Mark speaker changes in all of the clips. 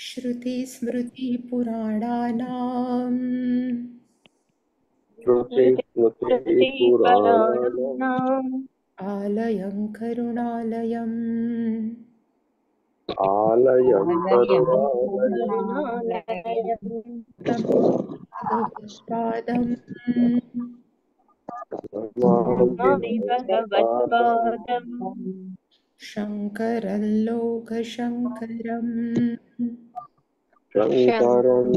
Speaker 1: श्रुतिस्मृतिपुराणानाम् आलयं करुणालयम्
Speaker 2: आलयं करुणालयम्
Speaker 1: शङ्करं लोकशङ्करम् शङ्करं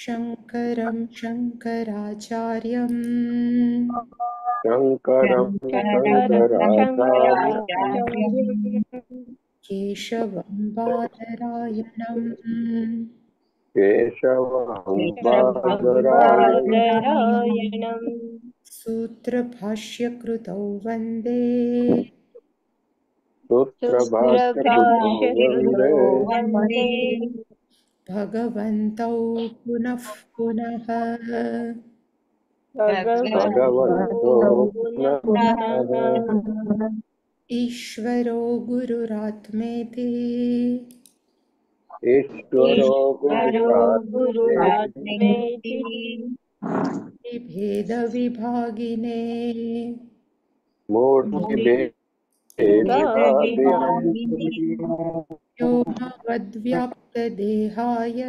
Speaker 1: शङ्करं शङ्कराचार्यम्
Speaker 2: शङ्करं शङ्कराचार्यम्
Speaker 1: केशवं बादरायणम्
Speaker 2: केशवं
Speaker 1: सूत्रभाष्यकृतौ वन्दे भगवन्तौ पुनः पुनः ईश्वरो गुरुरात्मेति
Speaker 2: ईश्वरो गुरुरात्मेति भेदविभागिने मूर्तिभेद व्योमवद्व्याप्तदेहाय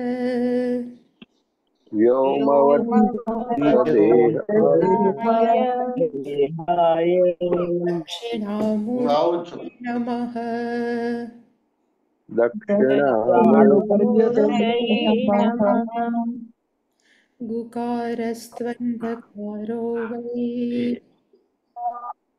Speaker 2: व्योमवद्व्याप्तदेहाय दक्षिणामूर्ति नमः दक्षिणामूर्ति
Speaker 1: गुकारस्त्वन्धकारो वै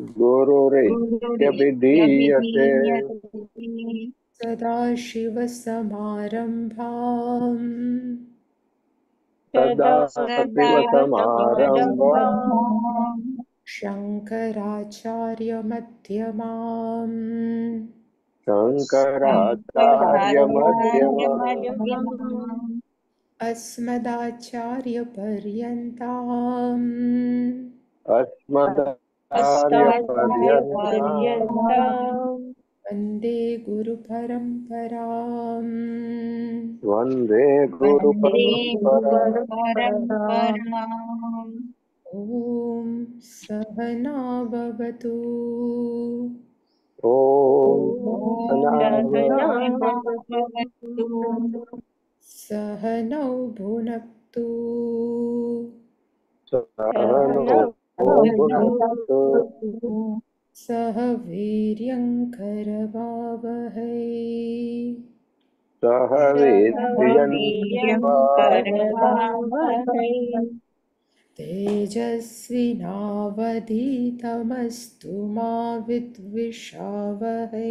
Speaker 2: गुरुरित्यभिधीयते
Speaker 1: सदाशिवसमारम्भाम्
Speaker 2: सदा शिवसमारम्भाम्
Speaker 1: शङ्कराचार्यमध्यमाम्
Speaker 2: शङ्कराचार्यमध्यमाम्
Speaker 1: अस्मदाचार्यपर्यन्ताम्
Speaker 2: अस्मद् वन्दे
Speaker 1: गुरुपरम्पराम्
Speaker 2: वन्दे गुरुपरम्पराम्
Speaker 1: ॐ सहना भवतु सहनौ भुनक्तु सह वीर्यङ्करवावहै
Speaker 2: सह वीर्यङ्करवावहै
Speaker 1: तेजस्विनावधीतमस्तु मा विद्विषावहै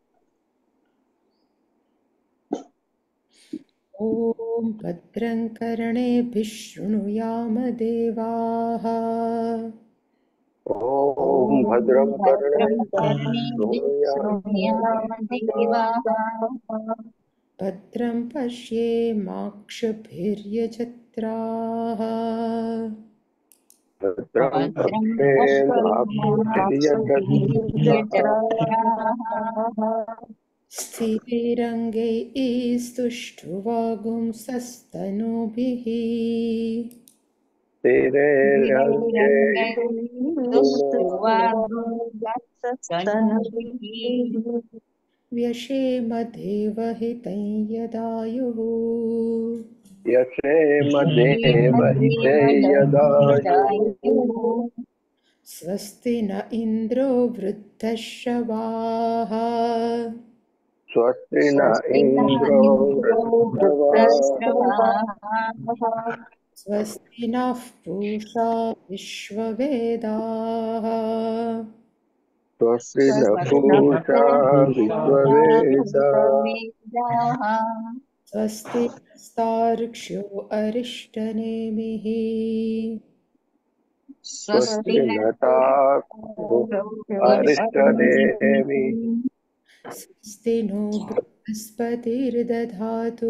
Speaker 1: ॐ भद्रं कर्णेभिः शृणुयामदेवाः
Speaker 2: ॐ भद्रं भद्रं
Speaker 1: पश्येमाक्षभिर्यजत्राः
Speaker 2: भद्रं
Speaker 1: स्थितिरङ्गैस्तुष्टुवागुंसस्तनूभिः व्यशेमदेवहितं यदायुः
Speaker 2: यदायुः
Speaker 1: स्वस्ति न इन्द्रो वृद्धश्रवाः
Speaker 2: स्वस्ति न इन्द्रः
Speaker 1: स्वस्ति नः पूषा विश्ववेदाः
Speaker 2: स्वस्ति न पूषा विश्ववेदाः
Speaker 1: स्वस्ति स्तार्क्ष्यो अरिष्टनेमिः
Speaker 2: स्वस्ति नताको अरिष्टनेमिः
Speaker 1: स्वस्ति नो बृहस्पतिर्दधातु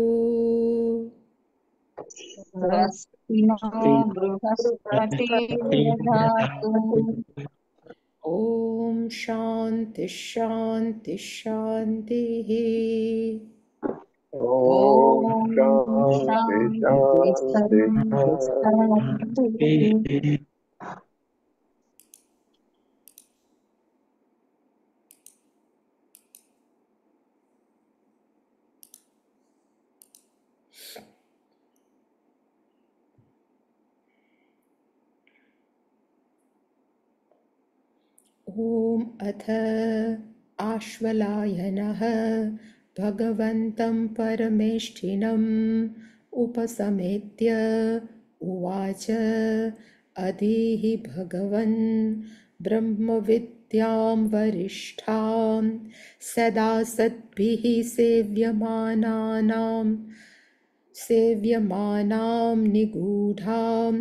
Speaker 1: ॐ शान्ति शान्ति शान्तिः ॐ
Speaker 2: शान्ति शान्ति शान्तिः
Speaker 1: अथ आश्वलायनः भगवन्तं परमेष्ठिनम् उपसमेत्य उवाच अधीहि भगवन् ब्रह्मविद्यां वरिष्ठां सदा सद्भिः सेव्यमानानां सेव्यमानां निगूढां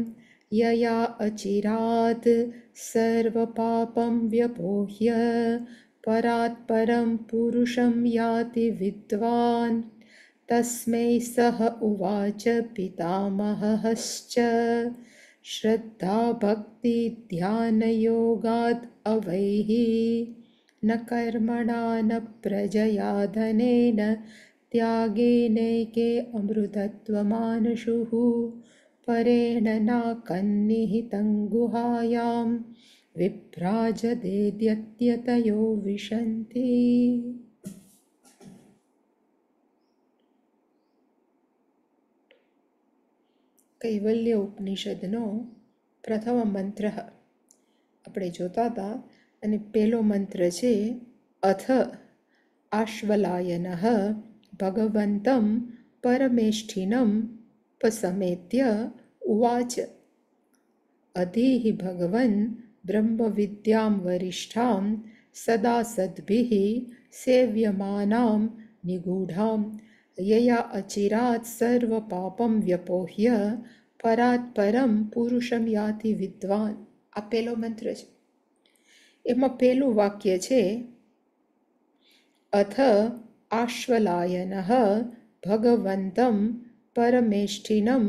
Speaker 1: यया अचिरात् સર્વપાપમ વ્યપોહ્ય પરાત્પરમ પુરુષમ યાતિ વિદ્વાન તસ્મૈ સહ ઉવાચ પિતામહશ્ચ શ્રદ્ધા ભક્તિ ધ્યાનયોગાદ અવૈહ ન કર્મણા ન પ્રજયા ધનેન ત્યાગેનૈકે અમૃતત્વમાનશુઃ परेणनाकन्निहितङ्गुहायां विभ्राजदेद्यत्यतयो विशन्ति કૈવલ્ય ઉપનિષદનો પ્રથમ મંત્ર આપણે જોતા હતા અને પહેલો મંત્ર છે અથ આશ્વલાયન ભગવંતમ પરમેષ્ઠિનમ उपसमेत्य उवाच अधीहि भगवन् ब्रह्मविद्यां वरिष्ठां सदा सद्भिः सेव्यमानां निगूढां यया अचिरात् सर्वपापं व्यपोह्य પરાત પરમ પુરુષમ યાતિ વિદ્વાન આ પહેલો મંત્ર છે એમાં પહેલું વાક્ય છે અથ આશ્વલાયન ભગવંતમ પરમેષ્ઠિનમ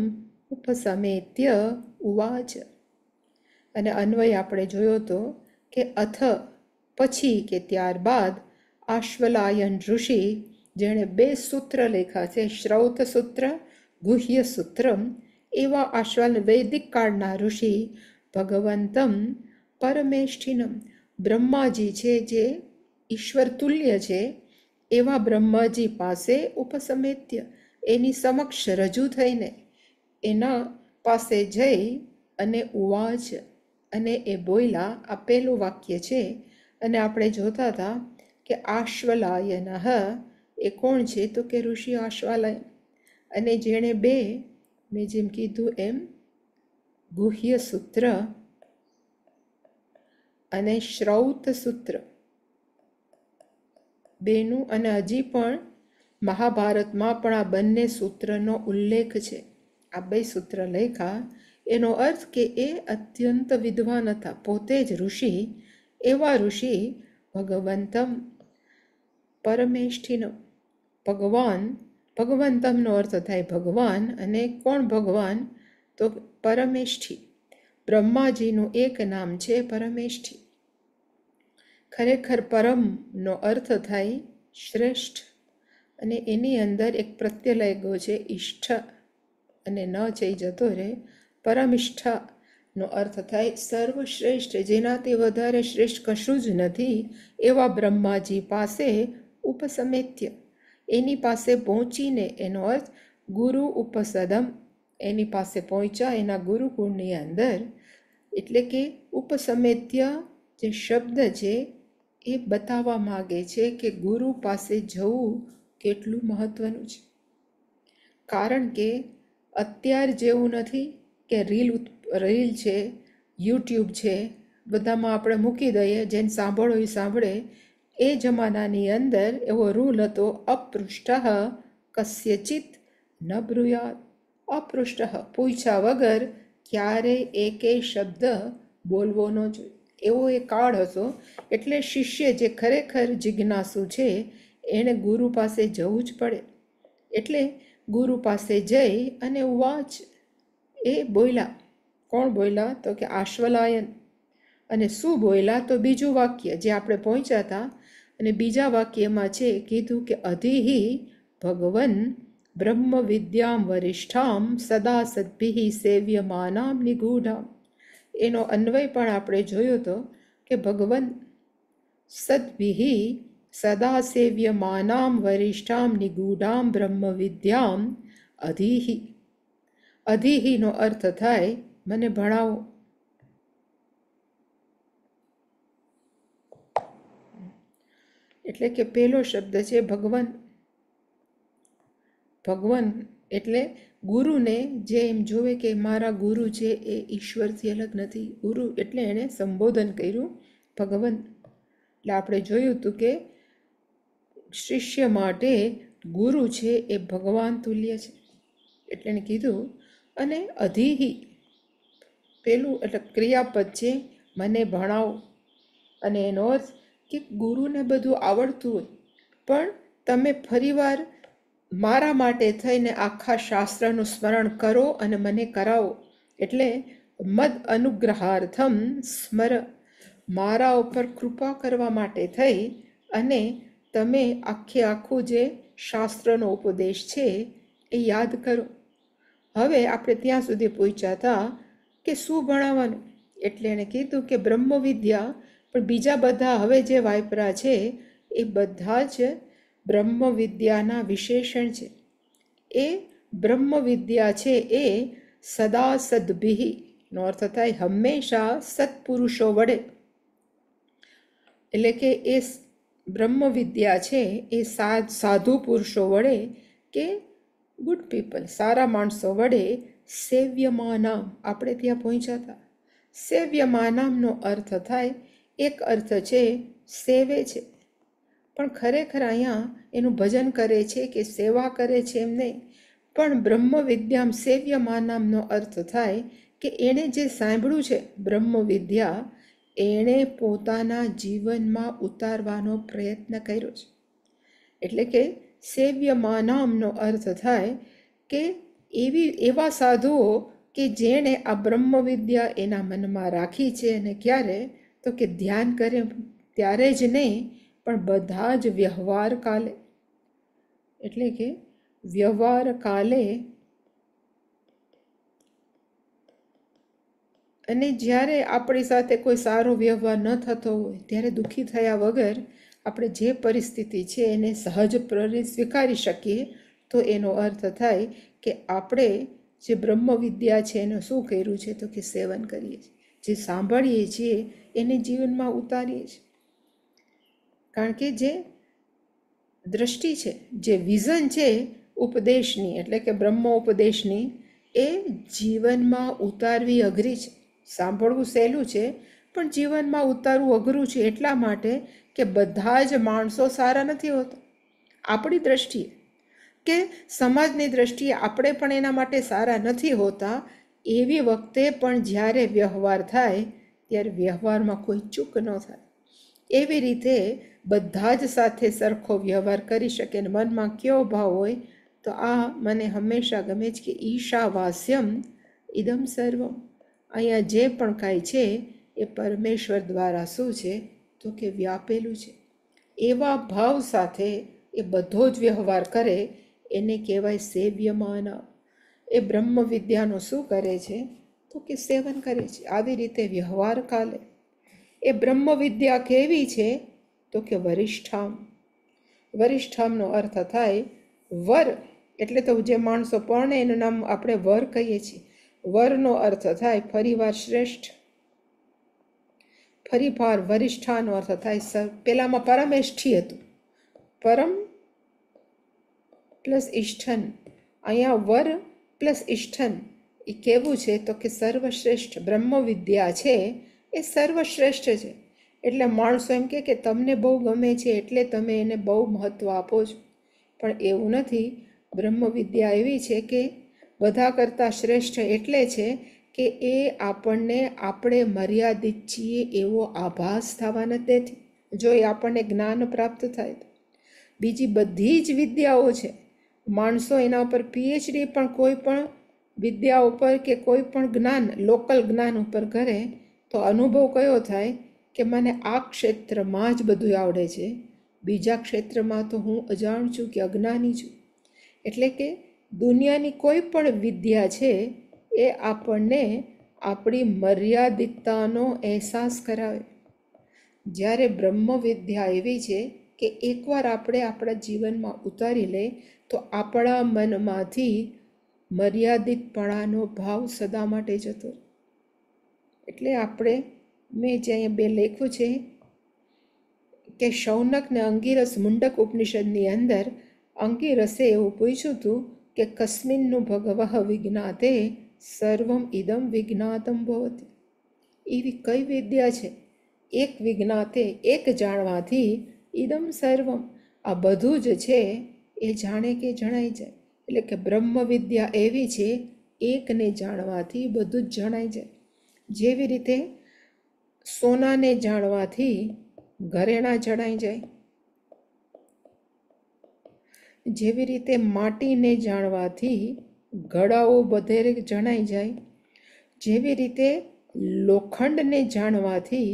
Speaker 1: ઉપસમેત્ય ઉવાચ અને અન્વય આપણે જોયો તો કે અથ પછી કે ત્યારબાદ આશ્વલાયન ઋષિ જેણે બે સૂત્ર લેખા છે શ્રૌત સૂત્ર ગુહ્ય સૂત્રમ એવા આશ્વલ વૈદિક કાળના ઋષિ ભગવંતમ પરમેષ્ઠિનમ બ્રહ્માજી છે જે ઈશ્વર તુલ્ય છે એવા બ્રહ્માજી પાસે ઉપસમેત્ય એની સમક્ષ રજૂ થઈને એના પાસે જઈ અને ઉવાજ અને એ બોયલા આ પહેલું વાક્ય છે અને આપણે જોતા હતા કે હ એ કોણ છે તો કે ઋષિ આશ્વાલય અને જેણે બે મેં જેમ કીધું એમ ગુહ્ય સૂત્ર અને શ્રૌત સૂત્ર બેનું અને હજી પણ મહાભારતમાં પણ આ બંને સૂત્રનો ઉલ્લેખ છે આ બે સૂત્ર લેખા એનો અર્થ કે એ અત્યંત વિદ્વાન હતા પોતે જ ઋષિ એવા ઋષિ ભગવંતમ પરમેષ્ઠિનો ભગવાન ભગવંતમનો અર્થ થાય ભગવાન અને કોણ ભગવાન તો પરમેષ્ઠિ બ્રહ્માજીનું એક નામ છે પરમેષ્ઠી ખરેખર પરમનો અર્થ થાય શ્રેષ્ઠ અને એની અંદર એક પ્રત્યલય ગો છે ઈષ્ઠ અને ન જઈ જતો રહે પરમિષ્ઠાનો અર્થ થાય સર્વશ્રેષ્ઠ જેનાથી વધારે શ્રેષ્ઠ કશું જ નથી એવા બ્રહ્માજી પાસે ઉપસમેત્ય એની પાસે પહોંચીને એનો અર્થ ગુરુ ઉપસદમ એની પાસે પહોંચ્યા એના ગુરુકુળની અંદર એટલે કે ઉપસમેત્ય જે શબ્દ છે એ બતાવવા માગે છે કે ગુરુ પાસે જવું કેટલું મહત્ત્વનું છે કારણ કે અત્યાર જેવું નથી કે રીલ રીલ છે યુટ્યુબ છે બધામાં આપણે મૂકી દઈએ જેને સાંભળો એ સાંભળે એ જમાનાની અંદર એવો રૂલ હતો અપૃષ્ઠ કસ્યચિત ન બ્રુયાત અપૃષ્ટ પૂછ્યા વગર ક્યારે એકેય શબ્દ બોલવો ન જોઈએ એવો એ કાળ હતો એટલે શિષ્ય જે ખરેખર જિજ્ઞાસુ છે એણે ગુરુ પાસે જવું જ પડે એટલે ગુરુ પાસે જઈ અને વાચ એ બોયલા કોણ બોયલા તો કે આશ્વલાયન અને શું બોયલા તો બીજું વાક્ય જે આપણે પહોંચ્યા હતા અને બીજા વાક્યમાં છે કીધું કે અધિહિ ભગવન બ્રહ્મ વિદ્યામ વરિષ્ઠામ સદા સદભિહિ સેવ્યમાનામ નિગૂઢામ એનો અન્વય પણ આપણે જોયો હતો કે ભગવન સદભિહિ સદા સદાસેવ્યમાનામ વરિષ્ઠામ બ્રહ્મ વિદ્યામ અધિહી અધિહીનો અર્થ થાય મને ભણાવો એટલે કે પહેલો શબ્દ છે ભગવાન ભગવાન એટલે ગુરુને જે એમ જોવે કે મારા ગુરુ છે એ ઈશ્વરથી અલગ નથી ગુરુ એટલે એણે સંબોધન કર્યું ભગવાન એટલે આપણે જોયું હતું કે શિષ્ય માટે ગુરુ છે એ ભગવાન તુલ્ય છે એટલે એને કીધું અને અધિહી પેલું એટલે ક્રિયાપદ છે મને ભણાવો અને એનો અર્થ કે ગુરુને બધું આવડતું હોય પણ તમે ફરીવાર મારા માટે થઈને આખા શાસ્ત્રનું સ્મરણ કરો અને મને કરાવો એટલે મદ અનુગ્રહાર્થમ સ્મર મારા ઉપર કૃપા કરવા માટે થઈ અને તમે આખે આખું જે શાસ્ત્રનો ઉપદેશ છે એ યાદ કરો હવે આપણે ત્યાં સુધી પહોંચ્યા હતા કે શું ભણાવવાનું એટલે એણે કીધું કે બ્રહ્મવિદ્યા પણ બીજા બધા હવે જે વાયપરા છે એ બધા જ બ્રહ્મવિદ્યાના વિશેષણ છે એ બ્રહ્મવિદ્યા છે એ સદા સદભિહીનો અર્થ થાય હંમેશા સત્પુરુષો વડે એટલે કે એ બ્રહ્મવિદ્યા છે એ સાધુ પુરુષો વડે કે ગુડ પીપલ સારા માણસો વડે સેવ્યમાનામ આપણે ત્યાં પહોંચ્યા હતા સેવ્યમાનામનો અર્થ થાય એક અર્થ છે સેવે છે પણ ખરેખર અહીંયા એનું ભજન કરે છે કે સેવા કરે છે એમ નહીં પણ બ્રહ્મવિદ્યામ સેવ્યમાનામનો અર્થ થાય કે એણે જે સાંભળ્યું છે બ્રહ્મવિદ્યા એણે પોતાના જીવનમાં ઉતારવાનો પ્રયત્ન કર્યો છે એટલે કે સેવ્યમાં નામનો અર્થ થાય કે એવી એવા સાધુઓ કે જેણે આ બ્રહ્મ વિદ્યા એના મનમાં રાખી છે અને ક્યારે તો કે ધ્યાન કરે ત્યારે જ નહીં પણ બધા જ વ્યવહાર કાલે એટલે કે વ્યવહાર કાલે અને જ્યારે આપણી સાથે કોઈ સારો વ્યવહાર ન થતો હોય ત્યારે દુઃખી થયા વગર આપણે જે પરિસ્થિતિ છે એને સહજ સ્વીકારી શકીએ તો એનો અર્થ થાય કે આપણે જે બ્રહ્મ વિદ્યા છે એનું શું કર્યું છે તો કે સેવન કરીએ છીએ જે સાંભળીએ છીએ એને જીવનમાં ઉતારીએ છીએ કારણ કે જે દ્રષ્ટિ છે જે વિઝન છે ઉપદેશની એટલે કે બ્રહ્મ ઉપદેશની એ જીવનમાં ઉતારવી અઘરી છે સાંભળવું સહેલું છે પણ જીવનમાં ઉતારવું અઘરું છે એટલા માટે કે બધા જ માણસો સારા નથી હોતા આપણી દ્રષ્ટિએ કે સમાજની દ્રષ્ટિએ આપણે પણ એના માટે સારા નથી હોતા એવી વખતે પણ જ્યારે વ્યવહાર થાય ત્યારે વ્યવહારમાં કોઈ ચૂક ન થાય એવી રીતે બધા જ સાથે સરખો વ્યવહાર કરી શકે ને મનમાં કયો ભાવ હોય તો આ મને હંમેશા ગમે છે કે ઈશાવાસ્યમ ઇદમ સર્વમ અહીંયા જે પણ કાંઈ છે એ પરમેશ્વર દ્વારા શું છે તો કે વ્યાપેલું છે એવા ભાવ સાથે એ બધો જ વ્યવહાર કરે એને કહેવાય સેવ્યમાન એ બ્રહ્મ વિદ્યાનો શું કરે છે તો કે સેવન કરે છે આવી રીતે વ્યવહાર કાલે એ બ્રહ્મ વિદ્યા કેવી છે તો કે વરિષ્ઠામ વરિષ્ઠામનો અર્થ થાય વર એટલે તો જે માણસો પણ એનું નામ આપણે વર કહીએ છીએ વરનો અર્થ થાય ફરીવાર શ્રેષ્ઠ ફરીવાર વરિષ્ઠાનો અર્થ થાય પેલામાં પરમેષ્ઠી હતું પરમ પ્લસ ઈષ્ઠન અહીંયા વર પ્લસ ઈષ્ઠન એ કેવું છે તો કે સર્વશ્રેષ્ઠ બ્રહ્મવિદ્યા છે એ સર્વશ્રેષ્ઠ છે એટલે માણસો એમ કે તમને બહુ ગમે છે એટલે તમે એને બહુ મહત્ત્વ આપો છો પણ એવું નથી બ્રહ્મવિદ્યા એવી છે કે બધા કરતાં શ્રેષ્ઠ એટલે છે કે એ આપણને આપણે મર્યાદિત છીએ એવો આભાસ થવાના તેથી જો એ આપણને જ્ઞાન પ્રાપ્ત થાય તો બીજી બધી જ વિદ્યાઓ છે માણસો એના ઉપર પીએચડી પણ કોઈ પણ વિદ્યા ઉપર કે કોઈ પણ જ્ઞાન લોકલ જ્ઞાન ઉપર કરે તો અનુભવ કયો થાય કે મને આ ક્ષેત્રમાં જ બધું આવડે છે બીજા ક્ષેત્રમાં તો હું અજાણ છું કે અજ્ઞાની છું એટલે કે દુનિયાની કોઈ પણ વિદ્યા છે એ આપણને આપણી મર્યાદિતતાનો અહેસાસ કરાવે જ્યારે બ્રહ્મ વિદ્યા એવી છે કે એકવાર આપણે આપણા જીવનમાં ઉતારી લે તો આપણા મનમાંથી મર્યાદિતપણાનો ભાવ સદા માટે જતો એટલે આપણે મેં જે અહીંયા બે લેખ્યું છે કે શૌનક ને અંગીરસ મુંડક ઉપનિષદની અંદર અંગીરસે એવું પૂછ્યું હતું કે કસ્મિન્નુ ભગવઃ વિજ્ઞાતે સર્વમ ઇદમ વિજ્ઞાતમ ભવતી એવી કઈ વિદ્યા છે એક વિજ્ઞાતે એક જાણવાથી ઇદમ સર્વમ આ બધું જ છે એ જાણે કે જણાઈ જાય એટલે કે બ્રહ્મ વિદ્યા એવી છે એકને જાણવાથી બધું જ જણાઈ જાય જેવી રીતે સોનાને જાણવાથી ઘરેણા જણાઈ જાય જેવી રીતે માટીને જાણવાથી ગળાઓ બધેરે જણાઈ જાય જેવી રીતે લોખંડને જાણવાથી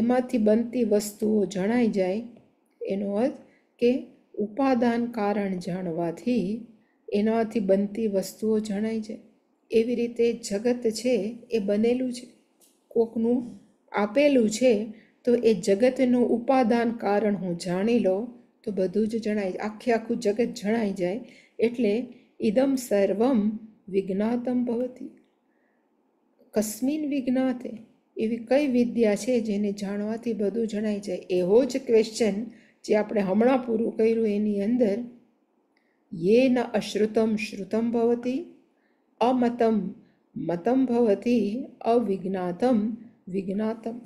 Speaker 1: એમાંથી બનતી વસ્તુઓ જણાઈ જાય એનો અર્થ કે ઉપાદાન કારણ જાણવાથી એનાથી બનતી વસ્તુઓ જણાઈ જાય એવી રીતે જગત છે એ બનેલું છે કોકનું આપેલું છે તો એ જગતનું ઉપાદાન કારણ હું જાણી લઉં તો બધું જ જણાય આખે આખું જગત જણાઈ જાય એટલે ઇદમ સર્વમ વિજ્ઞાતમ ભવતી કસ્મિન વિજ્ઞાતે એવી કઈ વિદ્યા છે જેને જાણવાથી બધું જણાઈ જાય એવો જ ક્વેશ્ચન જે આપણે હમણાં પૂરું કર્યું એની અંદર યે ન અશ્રુતમ શ્રુતમ ભવતી અમતમ મતમ ભવતી અવિજ્ઞાતમ વિજ્ઞાતમ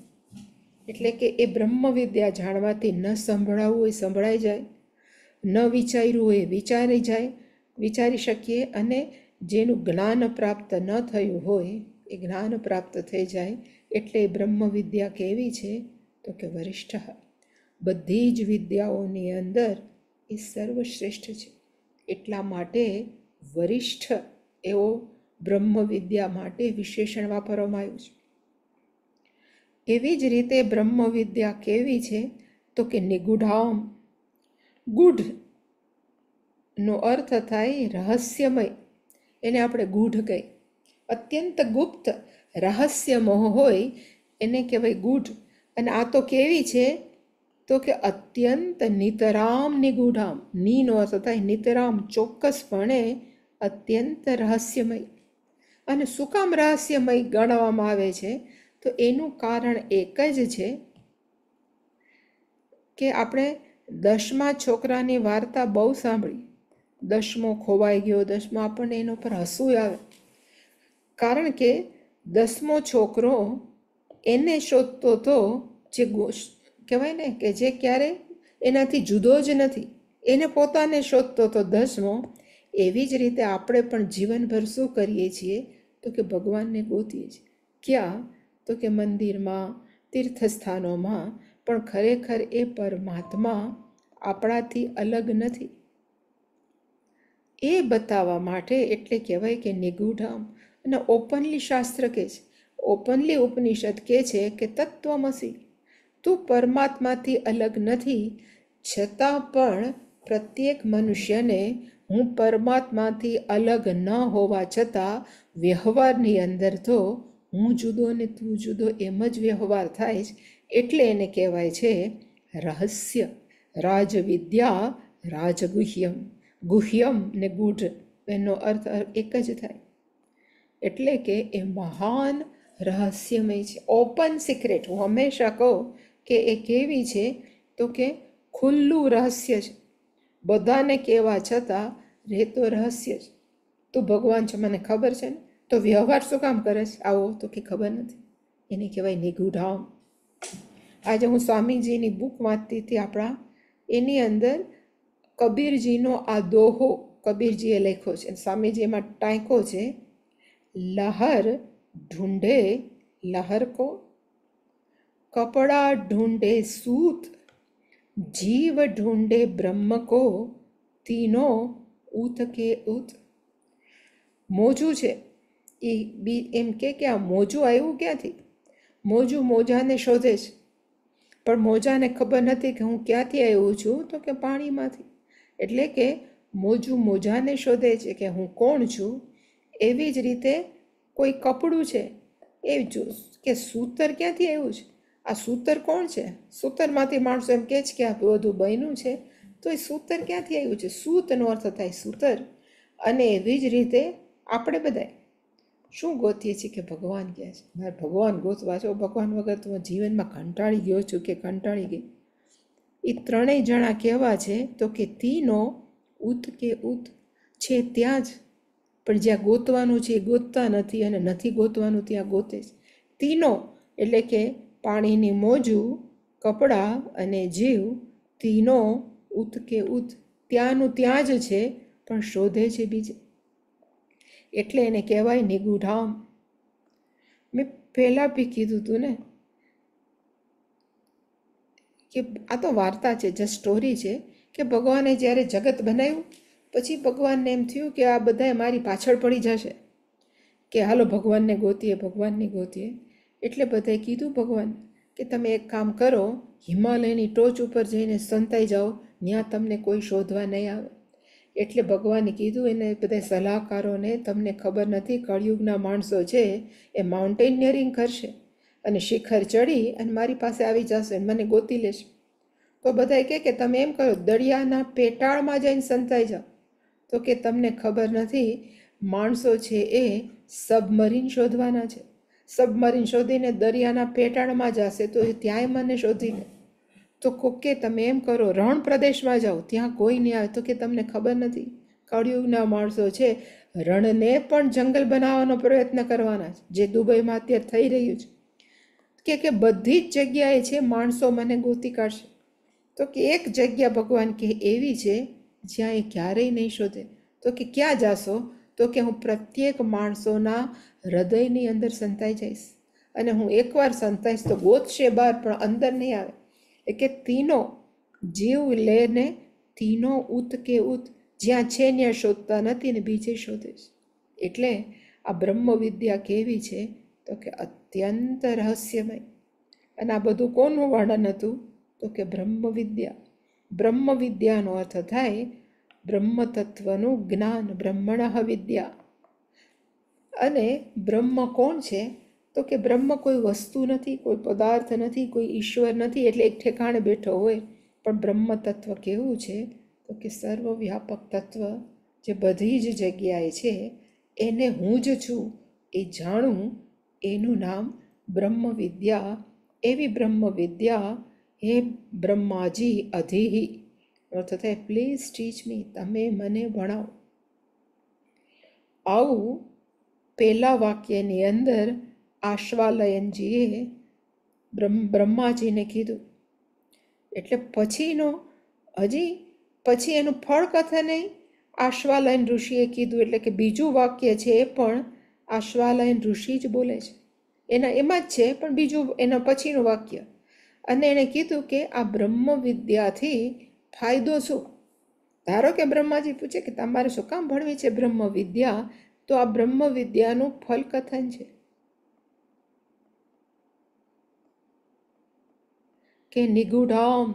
Speaker 1: એટલે કે એ બ્રહ્મ વિદ્યા જાણવાથી ન સંભળાવવું એ સંભળાઈ જાય ન વિચાર્યું એ વિચારી જાય વિચારી શકીએ અને જેનું જ્ઞાન પ્રાપ્ત ન થયું હોય એ જ્ઞાન પ્રાપ્ત થઈ જાય એટલે બ્રહ્મવિદ્યા કેવી છે તો કે વરિષ્ઠ બધી જ વિદ્યાઓની અંદર એ સર્વશ્રેષ્ઠ છે એટલા માટે વરિષ્ઠ એવો બ્રહ્મવિદ્યા માટે વિશેષણ વાપરવામાં આવ્યું છે એવી જ રીતે બ્રહ્મવિદ્યા કેવી છે તો કે નિગૂઢામ ગુઢ નો અર્થ થાય રહસ્યમય એને આપણે ગૂઢ કહી અત્યંત ગુપ્ત રહસ્યમોહ હોય એને કહેવાય ગૂઢ અને આ તો કેવી છે તો કે અત્યંત નિતરામ નિગૂઢામ નીનો અર્થ થાય નિતરામ ચોક્કસપણે અત્યંત રહસ્યમય અને શું કામ રહસ્યમય ગણવામાં આવે છે તો એનું કારણ એક જ છે કે આપણે દસમા છોકરાની વાર્તા બહુ સાંભળી દસમો ખોવાઈ ગયો દસમો આપણને એનો પર હસવું આવે કારણ કે દસમો છોકરો એને શોધતો તો જે કહેવાય ને કે જે ક્યારે એનાથી જુદો જ નથી એને પોતાને શોધતો તો દસમો એવી જ રીતે આપણે પણ જીવનભર શું કરીએ છીએ તો કે ભગવાનને ગોતીએ છીએ ક્યાં તો કે મંદિરમાં તીર્થસ્થાનોમાં પણ ખરેખર એ પરમાત્મા આપણાથી અલગ નથી એ બતાવવા માટે એટલે કહેવાય કે નિગૂઢામ અને ઓપનલી શાસ્ત્ર કે છે ઓપનલી ઉપનિષદ કહે છે કે તત્વમસી તું પરમાત્માથી અલગ નથી છતાં પણ પ્રત્યેક મનુષ્યને હું પરમાત્માથી અલગ ન હોવા છતાં વ્યવહારની અંદર તો હું જુદો અને તું જુદો એમ જ વ્યવહાર થાય છે એટલે એને કહેવાય છે રહસ્ય રાજવિદ્યા રાજગુહ્યમ ગુહ્યમ ને ગુઢ એનો અર્થ એક જ થાય એટલે કે એ મહાન રહસ્યમય છે ઓપન સિક્રેટ હું હંમેશા કહું કે એ કેવી છે તો કે ખુલ્લું રહસ્ય છે બધાને કહેવા છતાં રહેતો રહસ્ય છે તો ભગવાન છે મને ખબર છે ને તો વ્યવહાર શું કામ કરે છે આવો તો કે ખબર નથી એને કહેવાય નિગુઢામ આજે હું સ્વામીજીની બુક વાંચતી હતી આપણા એની અંદર કબીરજીનો આ દોહો કબીરજીએ લખ્યો છે સ્વામીજી એમાં ટાંકો છે લહર ઢૂંઢે લહર કો કપડા ઢૂંઢે સૂત જીવ ઢૂંઢે બ્રહ્મ કો તીનો ઉત કે ઉત મોજું છે એ બી એમ કે કે આ મોજું આવ્યું ક્યાંથી મોજું મોજાને શોધે છે પણ મોજાને ખબર નથી કે હું ક્યાંથી આવ્યો છું તો કે પાણીમાંથી એટલે કે મોજું મોજાને શોધે છે કે હું કોણ છું એવી જ રીતે કોઈ કપડું છે એ કે સૂતર ક્યાંથી આવ્યું છે આ સૂતર કોણ છે સૂતરમાંથી માણસો એમ કહે છે કે આ બધું બન્યું છે તો એ સૂતર ક્યાંથી આવ્યું છે સૂતનો અર્થ થાય સૂતર અને એવી જ રીતે આપણે બધાય શું ગોતીએ છીએ કે ભગવાન કહે છે મારે ભગવાન ગોતવા છે ભગવાન વગર તો હું જીવનમાં કંટાળી ગયો છું કે કંટાળી ગઈ એ ત્રણેય જણા કહેવા છે તો કે તીનો ઉત કે ઉત છે ત્યાં જ પણ જ્યાં ગોતવાનું છે એ ગોતતા નથી અને નથી ગોતવાનું ત્યાં ગોતે છે તીનો એટલે કે પાણીની મોજું કપડાં અને જીવ તીનો ઉત કે ઉત ત્યાંનું ત્યાં જ છે પણ શોધે છે બીજે એટલે એને કહેવાય નિગુઢામ મેં પહેલાં બી કીધું હતું ને કે આ તો વાર્તા છે જ સ્ટોરી છે કે ભગવાને જ્યારે જગત બનાવ્યું પછી ભગવાનને એમ થયું કે આ બધાએ મારી પાછળ પડી જશે કે હાલો ભગવાનને ગોતીએ ભગવાનને ગોતીએ એટલે બધાએ કીધું ભગવાન કે તમે એક કામ કરો હિમાલયની ટોચ ઉપર જઈને સંતાઈ જાઓ ત્યાં તમને કોઈ શોધવા નહીં આવે એટલે ભગવાને કીધું એને બધા સલાહકારોને તમને ખબર નથી કળિયુગના માણસો છે એ માઉન્ટેનિયરિંગ કરશે અને શિખર ચડી અને મારી પાસે આવી જશે અને મને ગોતી લેશે તો બધા કહે કે તમે એમ કરો દરિયાના પેટાળમાં જઈને સંતાઈ જાઓ તો કે તમને ખબર નથી માણસો છે એ સબમરીન શોધવાના છે સબમરીન શોધીને દરિયાના પેટાળમાં જશે તો એ ત્યાંય મને શોધી લે તો કોકે તમે એમ કરો રણ પ્રદેશમાં જાઓ ત્યાં કોઈ નહીં આવે તો કે તમને ખબર નથી કળિયુગના માણસો છે રણને પણ જંગલ બનાવવાનો પ્રયત્ન કરવાના છે જે દુબઈમાં અત્યારે થઈ રહ્યું છે કે કે બધી જ જગ્યાએ છે માણસો મને ગોતી કાઢશે તો કે એક જગ્યા ભગવાન કે એવી છે જ્યાં એ ક્યારેય નહીં શોધે તો કે ક્યાં જાશો તો કે હું પ્રત્યેક માણસોના હૃદયની અંદર સંતાઈ જઈશ અને હું એકવાર સંતાઈશ તો ગોતશે બહાર પણ અંદર નહીં આવે કે તીનો જીવ લેને તીનો ઉત કે ઉત જ્યાં છે ત્યાં શોધતા નથી ને બીજે શોધે છે એટલે આ બ્રહ્મ વિદ્યા કેવી છે તો કે અત્યંત રહસ્યમય અને આ બધું કોનું વર્ણન હતું તો કે બ્રહ્મ વિદ્યા બ્રહ્મ વિદ્યાનો અર્થ થાય બ્રહ્મ તત્વનું જ્ઞાન બ્રહ્મણ વિદ્યા અને બ્રહ્મ કોણ છે તો કે બ્રહ્મ કોઈ વસ્તુ નથી કોઈ પદાર્થ નથી કોઈ ઈશ્વર નથી એટલે એક ઠેકાણે બેઠો હોય પણ બ્રહ્મ તત્વ કેવું છે તો કે સર્વવ્યાપક તત્વ જે બધી જ જગ્યાએ છે એને હું જ છું એ જાણું એનું નામ બ્રહ્મ વિદ્યા એવી બ્રહ્મ વિદ્યા હે બ્રહ્માજી અધિહી અર્થ થાય પ્લીઝ ટીચ મી તમે મને ભણાવો આવું પહેલાં વાક્યની અંદર આશ્વાલયનજીએ બ્રહ્માજીને કીધું એટલે પછીનો હજી પછી એનું ફળ નહીં આશ્વાલયન ઋષિએ કીધું એટલે કે બીજું વાક્ય છે એ પણ આશ્વાલયન ઋષિ જ બોલે છે એના એમાં જ છે પણ બીજું એના પછીનું વાક્ય અને એણે કીધું કે આ બ્રહ્મ વિદ્યાથી ફાયદો શું ધારો કે બ્રહ્માજી પૂછે કે તમારે શું કામ ભણવી છે બ્રહ્મ વિદ્યા તો આ બ્રહ્મ વિદ્યાનું ફલ કથન છે કે નિગૂઢમ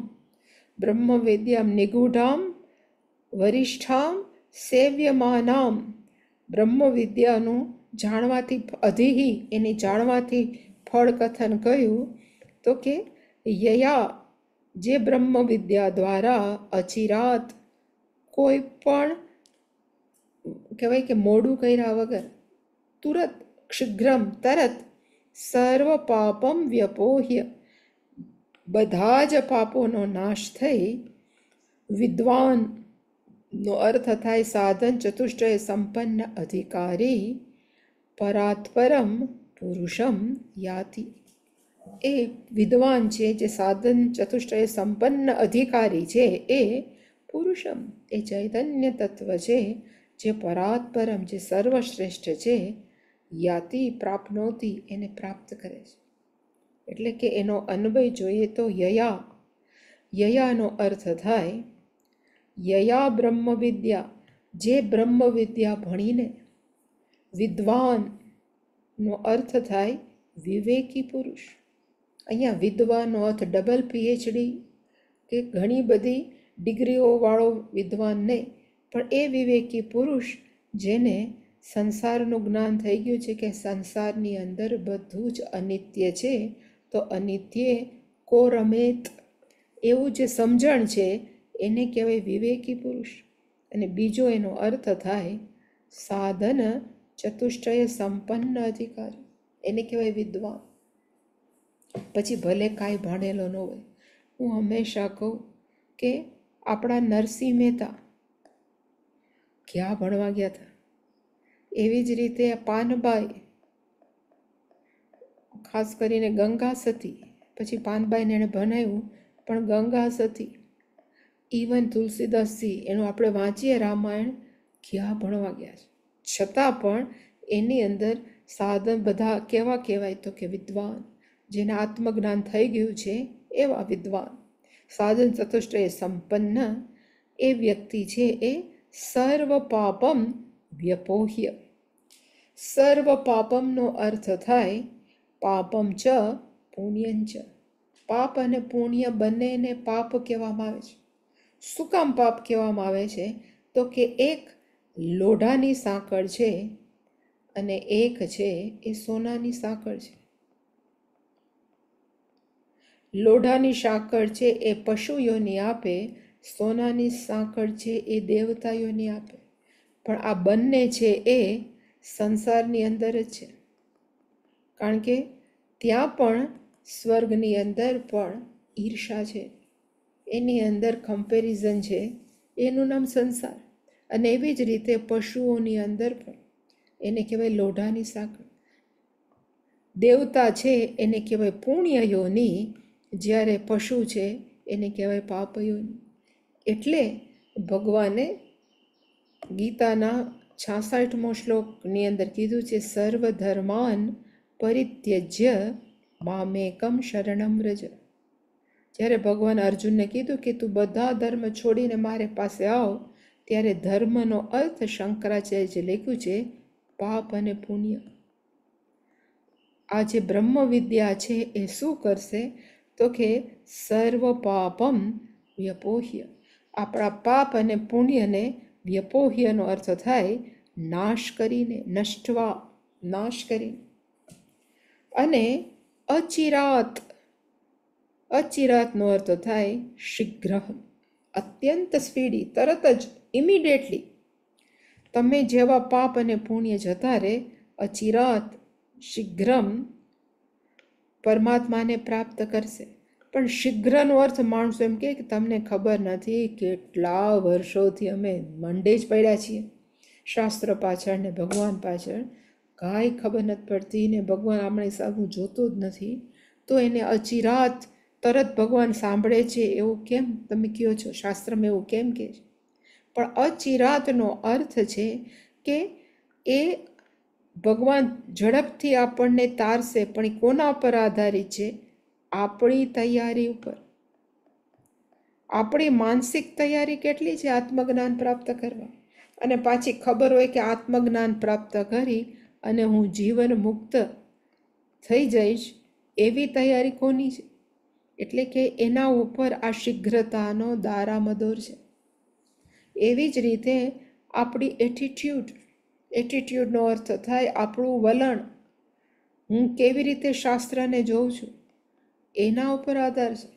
Speaker 1: બ્રહ્મવેદ્યમ નિગૂઢમ વરિષ્ઠમ સેવ્યમાનમ બ્રહ્મવિદ્યાનું જાણવાથી અધિહી એને જાણવાથી ફળ કથન કહ્યું તો કે યયા જે બ્રહ્મવિદ્યા દ્વારા અચિરાત કોઈ પણ કહેવાય કે મોડું કર્યા વગર તુરત ક્ષીઘ્રમ તરત સર્વ પાપમ વ્યપોહ્ય બધા જ પાપોનો નાશ થઈ વિદ્વાનનો અર્થ થાય સાધન ચતુષ્ટય સંપન્ન અધિકારી પરાત્પરમ પુરુષમ યાતિ એ વિદ્વાન છે જે સાધન ચતુષ્ટય સંપન્ન અધિકારી છે એ પુરુષમ એ ચૈતન્ય તત્વ છે જે પરાત્પરમ જે સર્વશ્રેષ્ઠ છે યાતિ પ્રાપ્નોતી એને પ્રાપ્ત કરે છે એટલે કે એનો અન્વય જોઈએ તો યયા યયાનો અર્થ થાય યયા બ્રહ્મવિદ્યા જે બ્રહ્મવિદ્યા ભણીને વિદ્વાનનો અર્થ થાય વિવેકી પુરુષ અહીંયા વિદ્વાનો અર્થ ડબલ પીએચડી કે ઘણી બધી ડિગ્રીઓવાળો વિદ્વાન નહીં પણ એ વિવેકી પુરુષ જેને સંસારનું જ્ઞાન થઈ ગયું છે કે સંસારની અંદર બધું જ અનિત્ય છે તો અનિત્યે કો રમેત એવું જે સમજણ છે એને કહેવાય વિવેકી પુરુષ અને બીજો એનો અર્થ થાય સાધન ચતુષ્ટય સંપન્ન અધિકાર એને કહેવાય વિદ્વાન પછી ભલે કાંઈ ભણેલો ન હોય હું હંમેશા કહું કે આપણા નરસિંહ મહેતા ક્યાં ભણવા ગયા હતા એવી જ રીતે પાનબાઈ ખાસ કરીને ગંગા સતી પછી પાનબાઈને એણે બનાવ્યું પણ ગંગા સતી ઇવન તુલસીદાસજી એનું આપણે વાંચીએ રામાયણ ક્યાં ભણવા ગયા છે છતાં પણ એની અંદર સાધન બધા કેવા કહેવાય તો કે વિદ્વાન જેને આત્મજ્ઞાન થઈ ગયું છે એવા વિદ્વાન સાધન એ સંપન્ન એ વ્યક્તિ છે એ સર્વ પાપમ વ્યપોહ્ય સર્વ પાપમનો અર્થ થાય પાપમ ચ પુણ્યમ ચ પાપ અને પુણ્ય બંનેને પાપ કહેવામાં આવે છે શું કામ પાપ કહેવામાં આવે છે તો કે એક લોઢાની સાંકળ છે અને એક છે એ સોનાની સાંકળ છે લોઢાની સાંકળ છે એ પશુઓની આપે સોનાની સાંકળ છે એ દેવતાઓની આપે પણ આ બંને છે એ સંસારની અંદર જ છે કારણ કે ત્યાં પણ સ્વર્ગની અંદર પણ ઈર્ષા છે એની અંદર કમ્પેરિઝન છે એનું નામ સંસાર અને એવી જ રીતે પશુઓની અંદર પણ એને કહેવાય લોઢાની સાંકળ દેવતા છે એને કહેવાય પુણ્યયોની જ્યારે પશુ છે એને કહેવાય પાપયોની એટલે ભગવાને ગીતાના છાસઠમો શ્લોકની અંદર કીધું છે સર્વધર્માન પરિત્યજ્ય મામેકમ શરણમ રજ જ્યારે ભગવાન અર્જુનને કીધું કે તું બધા ધર્મ છોડીને મારે પાસે આવ ત્યારે ધર્મનો અર્થ શંકરાચાર્ય જે લખ્યું છે પાપ અને પુણ્ય આ જે બ્રહ્મ વિદ્યા છે એ શું કરશે તો કે સર્વ પાપમ વ્યપોહ્ય આપણા પાપ અને પુણ્યને વ્યપોહ્યનો અર્થ થાય નાશ કરીને નષ્ટવા નાશ કરીને અને અચિરાત અચિરાતનો અર્થ થાય શીઘ્ર અત્યંત સ્પીડી તરત જ ઇમિડિયેટલી તમે જેવા પાપ અને પુણ્ય જતા રહે અચિરાત શીઘ્રમ પરમાત્માને પ્રાપ્ત કરશે પણ શીઘ્રનો અર્થ માણસો એમ કે તમને ખબર નથી કેટલા વર્ષોથી અમે મંડે જ પડ્યા છીએ શાસ્ત્ર પાછળ ને ભગવાન પાછળ કાંઈ ખબર નથી પડતી ને ભગવાન આપણે સામું જોતો જ નથી તો એને અચિરાત તરત ભગવાન સાંભળે છે એવું કેમ તમે કહો છો શાસ્ત્રમાં એવું કેમ કહે છે પણ અચિરાતનો અર્થ છે કે એ ભગવાન ઝડપથી આપણને તારશે પણ એ કોના પર આધારિત છે આપણી તૈયારી ઉપર આપણી માનસિક તૈયારી કેટલી છે આત્મજ્ઞાન પ્રાપ્ત કરવા અને પાછી ખબર હોય કે આત્મજ્ઞાન પ્રાપ્ત કરી અને હું જીવન મુક્ત થઈ જઈશ એવી તૈયારી કોની છે એટલે કે એના ઉપર આ શીઘ્રતાનો દારામદોર છે એવી જ રીતે આપણી એટીટ્યૂડ એટીટ્યૂડનો અર્થ થાય આપણું વલણ હું કેવી રીતે શાસ્ત્રને જોઉં છું એના ઉપર આધાર છે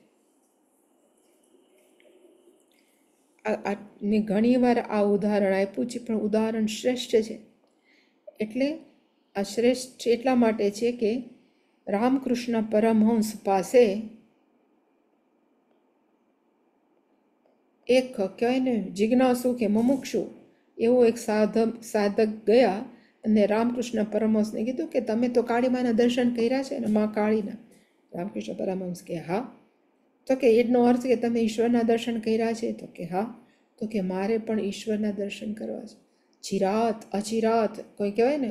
Speaker 1: મેં ઘણીવાર આ ઉદાહરણ આપ્યું છે પણ ઉદાહરણ શ્રેષ્ઠ છે એટલે આ શ્રેષ્ઠ એટલા માટે છે કે રામકૃષ્ણ પરમહંસ પાસે એક કહેવાય ને જિજ્ઞાસુ કે મુમુક્ષુ એવો એક સાધક સાધક ગયા અને રામકૃષ્ણ પરમહંસને કીધું કે તમે તો કાળીમાના દર્શન કર્યા છે ને મા કાળીના રામકૃષ્ણ પરમહંસ કે હા તો કે એનો અર્થ કે તમે ઈશ્વરના દર્શન કર્યા છે તો કે હા તો કે મારે પણ ઈશ્વરના દર્શન કરવા છે ચિરાત અચિરાત કોઈ કહેવાય ને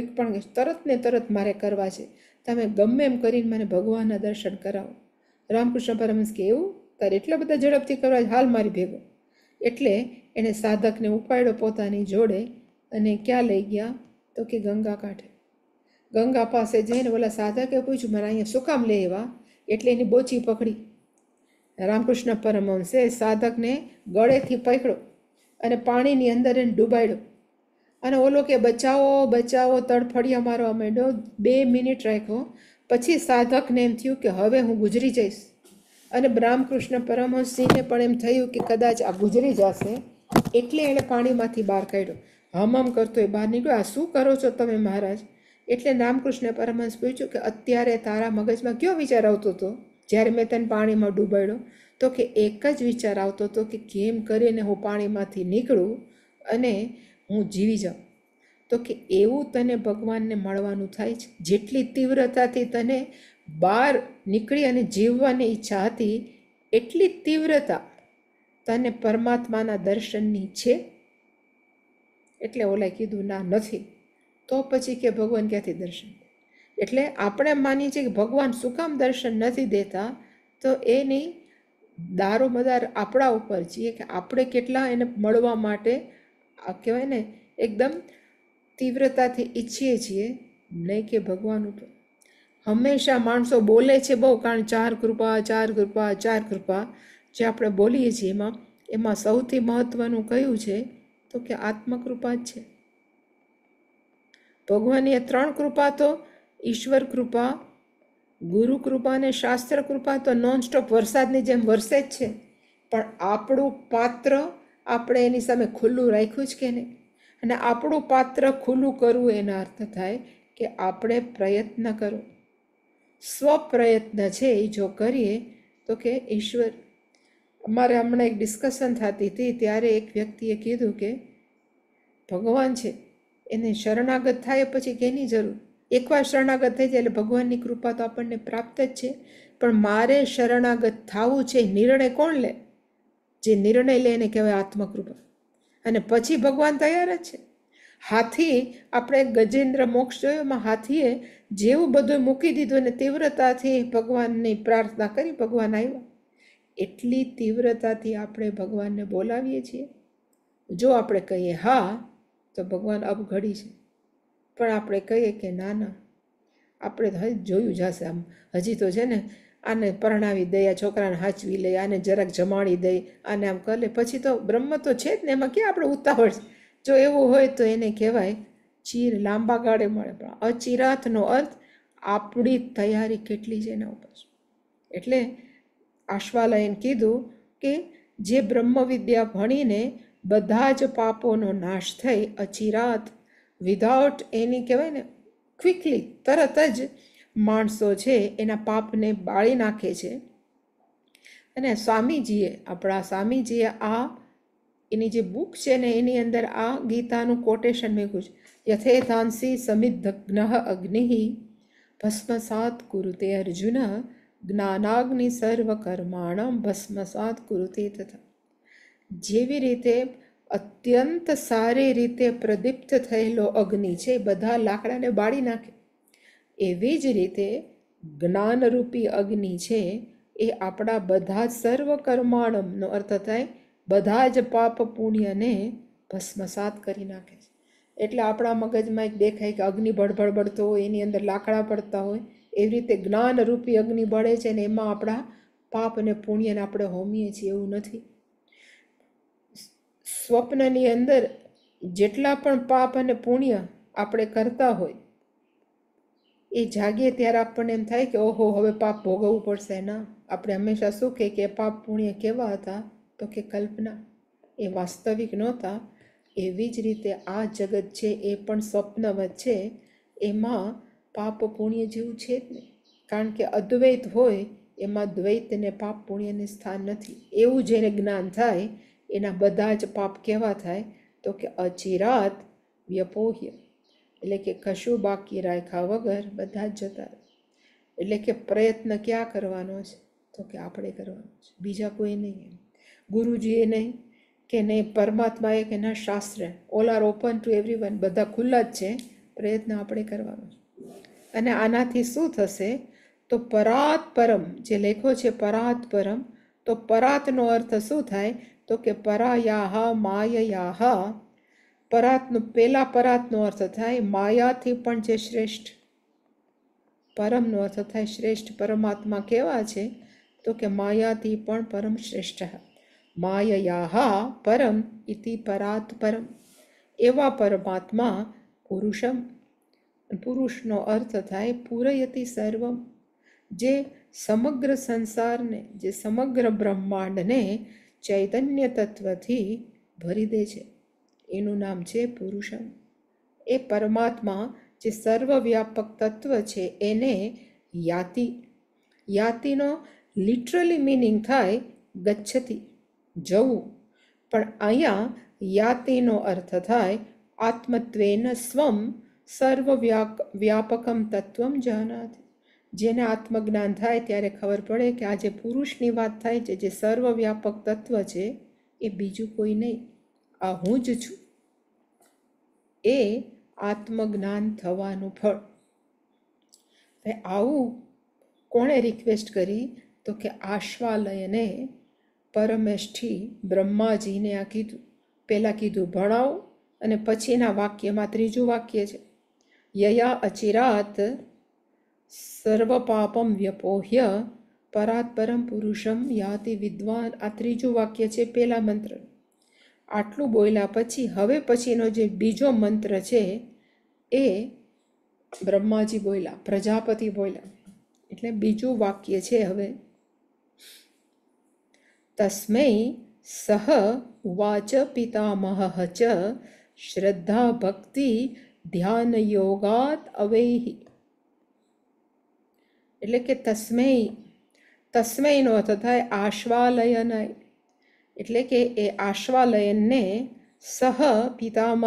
Speaker 1: એક પણ તરત ને તરત મારે કરવા છે તમે ગમે એમ કરીને મને ભગવાનના દર્શન કરાવો રામકૃષ્ણ પરમહંસ કે એવું તારે એટલા બધા ઝડપથી કરવા હાલ મારી ભેગો એટલે એણે સાધકને ઉપાડ્યો પોતાની જોડે અને ક્યાં લઈ ગયા તો કે ગંગા કાંઠે ગંગા પાસે જઈને ઓલા સાધકે પૂછ્યું મારે અહીંયા શું કામ લે એવા એટલે એની બોચી પકડી રામકૃષ્ણ પરમહંસે સાધકને ગળેથી પકડ્યો અને પાણીની અંદર એને ડૂબાડ્યો અને ઓલો કે બચાવો બચાવો તડફડિયા મારવા અમેડો બે મિનિટ રાખ્યો પછી સાધકને એમ થયું કે હવે હું ગુજરી જઈશ અને રામકૃષ્ણ પરમહંસજીને પણ એમ થયું કે કદાચ આ ગુજરી જશે એટલે એણે પાણીમાંથી બહાર કાઢ્યો હમમ કરતો એ બહાર નીકળ્યો આ શું કરો છો તમે મહારાજ એટલે રામકૃષ્ણ પરમહંસ પૂછ્યું કે અત્યારે તારા મગજમાં કયો વિચાર આવતો હતો જ્યારે મેં તને પાણીમાં ડૂબાડ્યો તો કે એક જ વિચાર આવતો હતો કે કેમ કરીને હું પાણીમાંથી નીકળું અને હું જીવી જાઉં તો કે એવું તને ભગવાનને મળવાનું થાય છે જેટલી તીવ્રતાથી તને બહાર નીકળી અને જીવવાની ઈચ્છા હતી એટલી તીવ્રતા તને પરમાત્માના દર્શનની છે એટલે ઓલાએ કીધું ના નથી તો પછી કે ભગવાન ક્યાંથી દર્શન એટલે આપણે માનીએ છીએ કે ભગવાન શું કામ દર્શન નથી દેતા તો એની દારોમદાર આપણા ઉપર છીએ કે આપણે કેટલા એને મળવા માટે આ કહેવાય ને એકદમ તીવ્રતાથી ઈચ્છીએ છીએ નહીં કે ભગવાન ઉપર હંમેશા માણસો બોલે છે બહુ કારણ ચાર કૃપા ચાર કૃપા ચાર કૃપા જે આપણે બોલીએ છીએ એમાં એમાં સૌથી મહત્ત્વનું કયું છે તો કે આત્મકૃપા જ છે ભગવાનની ત્રણ કૃપા તો ઈશ્વર કૃપા ગુરુ કૃપા અને શાસ્ત્ર કૃપા તો નોનસ્ટોપ વરસાદની જેમ વરસે જ છે પણ આપણું પાત્ર આપણે એની સામે ખુલ્લું રાખ્યું જ કે નહીં અને આપણું પાત્ર ખુલ્લું કરવું એનો અર્થ થાય કે આપણે પ્રયત્ન કરો સ્વપ્રયત્ન છે એ જો કરીએ તો કે ઈશ્વર અમારે હમણાં એક ડિસ્કશન થતી હતી ત્યારે એક વ્યક્તિએ કીધું કે ભગવાન છે એને શરણાગત થાય પછી કેની જરૂર એકવાર શરણાગત થઈ જાય એટલે ભગવાનની કૃપા તો આપણને પ્રાપ્ત જ છે પણ મારે શરણાગત થવું છે નિર્ણય કોણ લે જે નિર્ણય લે એને કહેવાય આત્મકૃપા અને પછી ભગવાન તૈયાર જ છે હાથી આપણે ગજેન્દ્ર મોક્ષ જોયો એમાં હાથીએ જેવું બધું મૂકી દીધું અને તીવ્રતાથી ભગવાનની પ્રાર્થના કરી ભગવાન આવ્યા એટલી તીવ્રતાથી આપણે ભગવાનને બોલાવીએ છીએ જો આપણે કહીએ હા તો ભગવાન અપઘડી છે પણ આપણે કહીએ કે ના ના આપણે હજી જોયું જશે આમ હજી તો છે ને આને પરણાવી દે આ છોકરાને હાચવી લે આને જરાક જમાડી દે આને આમ કરે પછી તો બ્રહ્મ તો છે જ ને એમાં ક્યાં આપણે ઉતાવળ જો એવું હોય તો એને કહેવાય ચીર લાંબા ગાળે મળે પણ અચિરાતનો અર્થ આપણી તૈયારી કેટલી છે એના ઉપર એટલે આશ્વાલયન કીધું કે જે બ્રહ્મ વિદ્યા ભણીને બધા જ પાપોનો નાશ થઈ અચિરાત વિધાઉટ એની કહેવાય ને ક્વિકલી તરત જ માણસો છે એના પાપને બાળી નાખે છે અને સ્વામીજીએ આપણા સ્વામીજીએ આ એની જે બુક છે ને એની અંદર આ ગીતાનું કોટેશન મેં છે યથેથાંસી સમિદ્ધગ્નઃ અગ્નિ ભસ્મસાત કુરુતે અર્જુન જ્ઞાનાગ્નિ સર્વકર્માણમ ભસ્મસાત કુરુતે તથા જેવી રીતે અત્યંત સારી રીતે પ્રદીપ્ત થયેલો અગ્નિ છે બધા લાકડાને બાળી નાખે એવી જ રીતે જ્ઞાનરૂપી અગ્નિ છે એ આપણા બધા જ સર્વ અર્થ થાય બધા જ પાપ પુણ્યને ભસ્મસાત કરી નાખે છે એટલે આપણા મગજમાં એક દેખાય કે અગ્નિ ભડભડ બળતો હોય એની અંદર લાકડા પડતા હોય એવી રીતે જ્ઞાનરૂપી અગ્નિ બળે છે ને એમાં આપણા પાપ અને પુણ્યને આપણે હોમીએ છીએ એવું નથી સ્વપ્નની અંદર જેટલા પણ પાપ અને પુણ્ય આપણે કરતા હોય એ જાગીએ ત્યારે આપણને એમ થાય કે ઓહો હવે પાપ ભોગવવું પડશે ના આપણે હંમેશા શું કહે કે પાપ પુણ્ય કેવા હતા તો કે કલ્પના એ વાસ્તવિક નહોતા એવી જ રીતે આ જગત છે એ પણ સ્વપ્નવત છે એમાં પાપ પુણ્ય જેવું છે જ ને કારણ કે અદ્વૈત હોય એમાં દ્વૈતને પાપ પુણ્યને સ્થાન નથી એવું જેને જ્ઞાન થાય એના બધા જ પાપ કેવા થાય તો કે અચિરાત વ્યપોહ્ય એટલે કે કશું બાકી રાખ્યા વગર બધા જ જતા એટલે કે પ્રયત્ન ક્યાં કરવાનો છે તો કે આપણે કરવાનો છે બીજા કોઈ નહીં એમ ગુરુજીએ નહીં કે નહીં પરમાત્માએ કે ના શાસ્ત્ર all are open to everyone બધા ખુલ્લા જ છે પ્રયત્ન આપણે કરવાનો છે અને આનાથી શું થશે તો પરાત પરમ જે લેખો છે પરાત પરમ તો પરાતનો અર્થ શું થાય તો કે પરાયાહ માયયાહ પરાતનો પહેલા પરાતનો અર્થ થાય માયાથી પણ જે શ્રેષ્ઠ પરમનો અર્થ થાય શ્રેષ્ઠ પરમાત્મા કેવા છે તો કે માયાથી પણ પરમ શ્રેષ્ઠ માયયા પરમ ઇતિ પરાત પરમ એવા પરમાત્મા પુરુષમ પુરુષનો અર્થ થાય પૂરયતી સર્વમ જે સમગ્ર સંસારને જે સમગ્ર બ્રહ્માંડને ચૈતન્ય તત્વથી ભરી દે છે એનું નામ છે પુરુષમ એ પરમાત્મા જે સર્વવ્યાપક તત્વ છે એને યાતિ યાતિનો લિટરલી મિનિંગ થાય ગચ્છતી જવું પણ અહીંયા યાતિનો અર્થ થાય આત્મત્વેન સ્વમ સર્વ વ્યાપકમ તત્વમ જાનાત જેને આત્મજ્ઞાન થાય ત્યારે ખબર પડે કે આ જે પુરુષની વાત થાય છે જે સર્વવ્યાપક તત્વ છે એ બીજું કોઈ નહીં આ હું જ છું એ આત્મજ્ઞાન થવાનું ફળ આવું કોણે રિક્વેસ્ટ કરી તો કે આશ્વાલયને પરમેષ્ઠી બ્રહ્માજીને આ કીધું પહેલાં કીધું ભણાવો અને પછીના વાક્યમાં ત્રીજું વાક્ય છે યયા અચિરાત સર્વપાપમ વ્યપોહ્ય પરાત પરમ પુરુષમ યાતિ વિદ્વાન આ ત્રીજું વાક્ય છે પહેલા મંત્ર આટલું બોલ્યા પછી હવે પછીનો જે બીજો મંત્ર છે એ બ્રહ્માજી બોલ્યા પ્રજાપતિ બોલ્યા એટલે બીજું વાક્ય છે હવે તસ્મૈ સહ વાચ પિતામહ ચ શ્રદ્ધા ભક્તિ ધ્યાન યોગાત અવૈહી એટલે કે તસ્મૈ તસ્મૈનો અર્થ થાય આશ્વાલયનાય એટલે કે એ આશ્વાલયનને સહ પિતામહ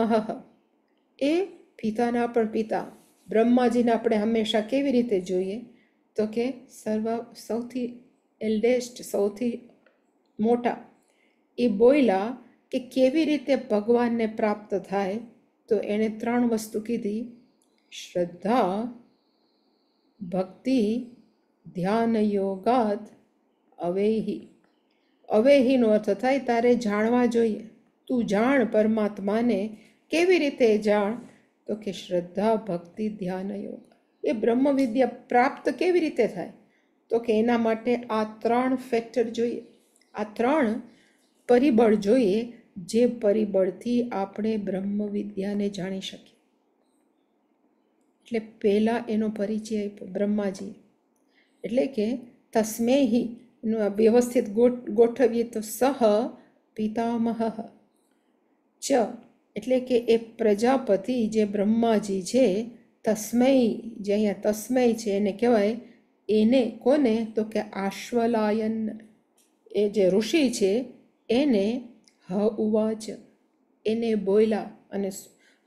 Speaker 1: એ પિતાના પણ પિતા બ્રહ્માજીને આપણે હંમેશા કેવી રીતે જોઈએ તો કે સર્વ સૌથી એલ્ડેસ્ટ સૌથી મોટા એ બોયલા કે કેવી રીતે ભગવાનને પ્રાપ્ત થાય તો એણે ત્રણ વસ્તુ કીધી શ્રદ્ધા ભક્તિ ધ્યાન યોગાત અવેહી અવેહીનો અર્થ થાય તારે જાણવા જોઈએ તું જાણ પરમાત્માને કેવી રીતે જાણ તો કે શ્રદ્ધા ભક્તિ ધ્યાન યોગ એ બ્રહ્મવિદ્યા પ્રાપ્ત કેવી રીતે થાય તો કે એના માટે આ ત્રણ ફેક્ટર જોઈએ આ ત્રણ પરિબળ જોઈએ જે પરિબળથી આપણે બ્રહ્મવિદ્યાને જાણી શકીએ એટલે પહેલાં એનો પરિચય આપ્યો બ્રહ્માજી એટલે કે તસ્મેહી એનું વ્યવસ્થિત ગોઠવીએ તો સહ પિતામહ ચ એટલે કે એ પ્રજાપતિ જે બ્રહ્માજી છે તસ્મય જે અહીંયા તસ્મય છે એને કહેવાય એને કોને તો કે આશ્વલાયન એ જે ઋષિ છે એને હ ઉવાચ એને બોલ્યા અને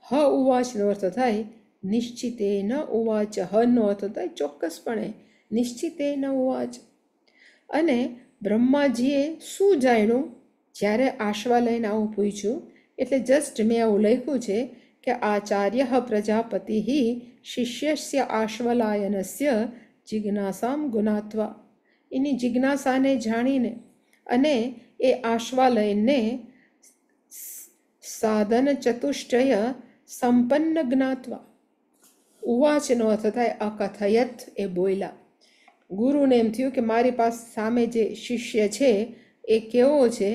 Speaker 1: હ ઉવાચનો અર્થ થાય નિશ્ચિતે ન ઉવાચ હનો અર્થ થાય ચોક્કસપણે નિશ્ચિતે ન ઉવાચ અને બ્રહ્માજીએ શું જાણ્યું જ્યારે આશવા લઈને આવું પૂછ્યું એટલે જસ્ટ મેં આવું લખ્યું છે કે આચાર્ય પ્રજાપતિ શિષ્યસ્ય આશ્વલાયનસ્ય જિજ્ઞાસામ ગુણાત્વા એની જિજ્ઞાસાને જાણીને અને એ આશ્વાલયને સાધન ચતુષ્ટય સંપન્ન જ્ઞાત્વા ઉવાચનો અર્થ થાય અકથયત એ બોયલા ગુરુને એમ થયું કે મારી પાસે સામે જે શિષ્ય છે એ કેવો છે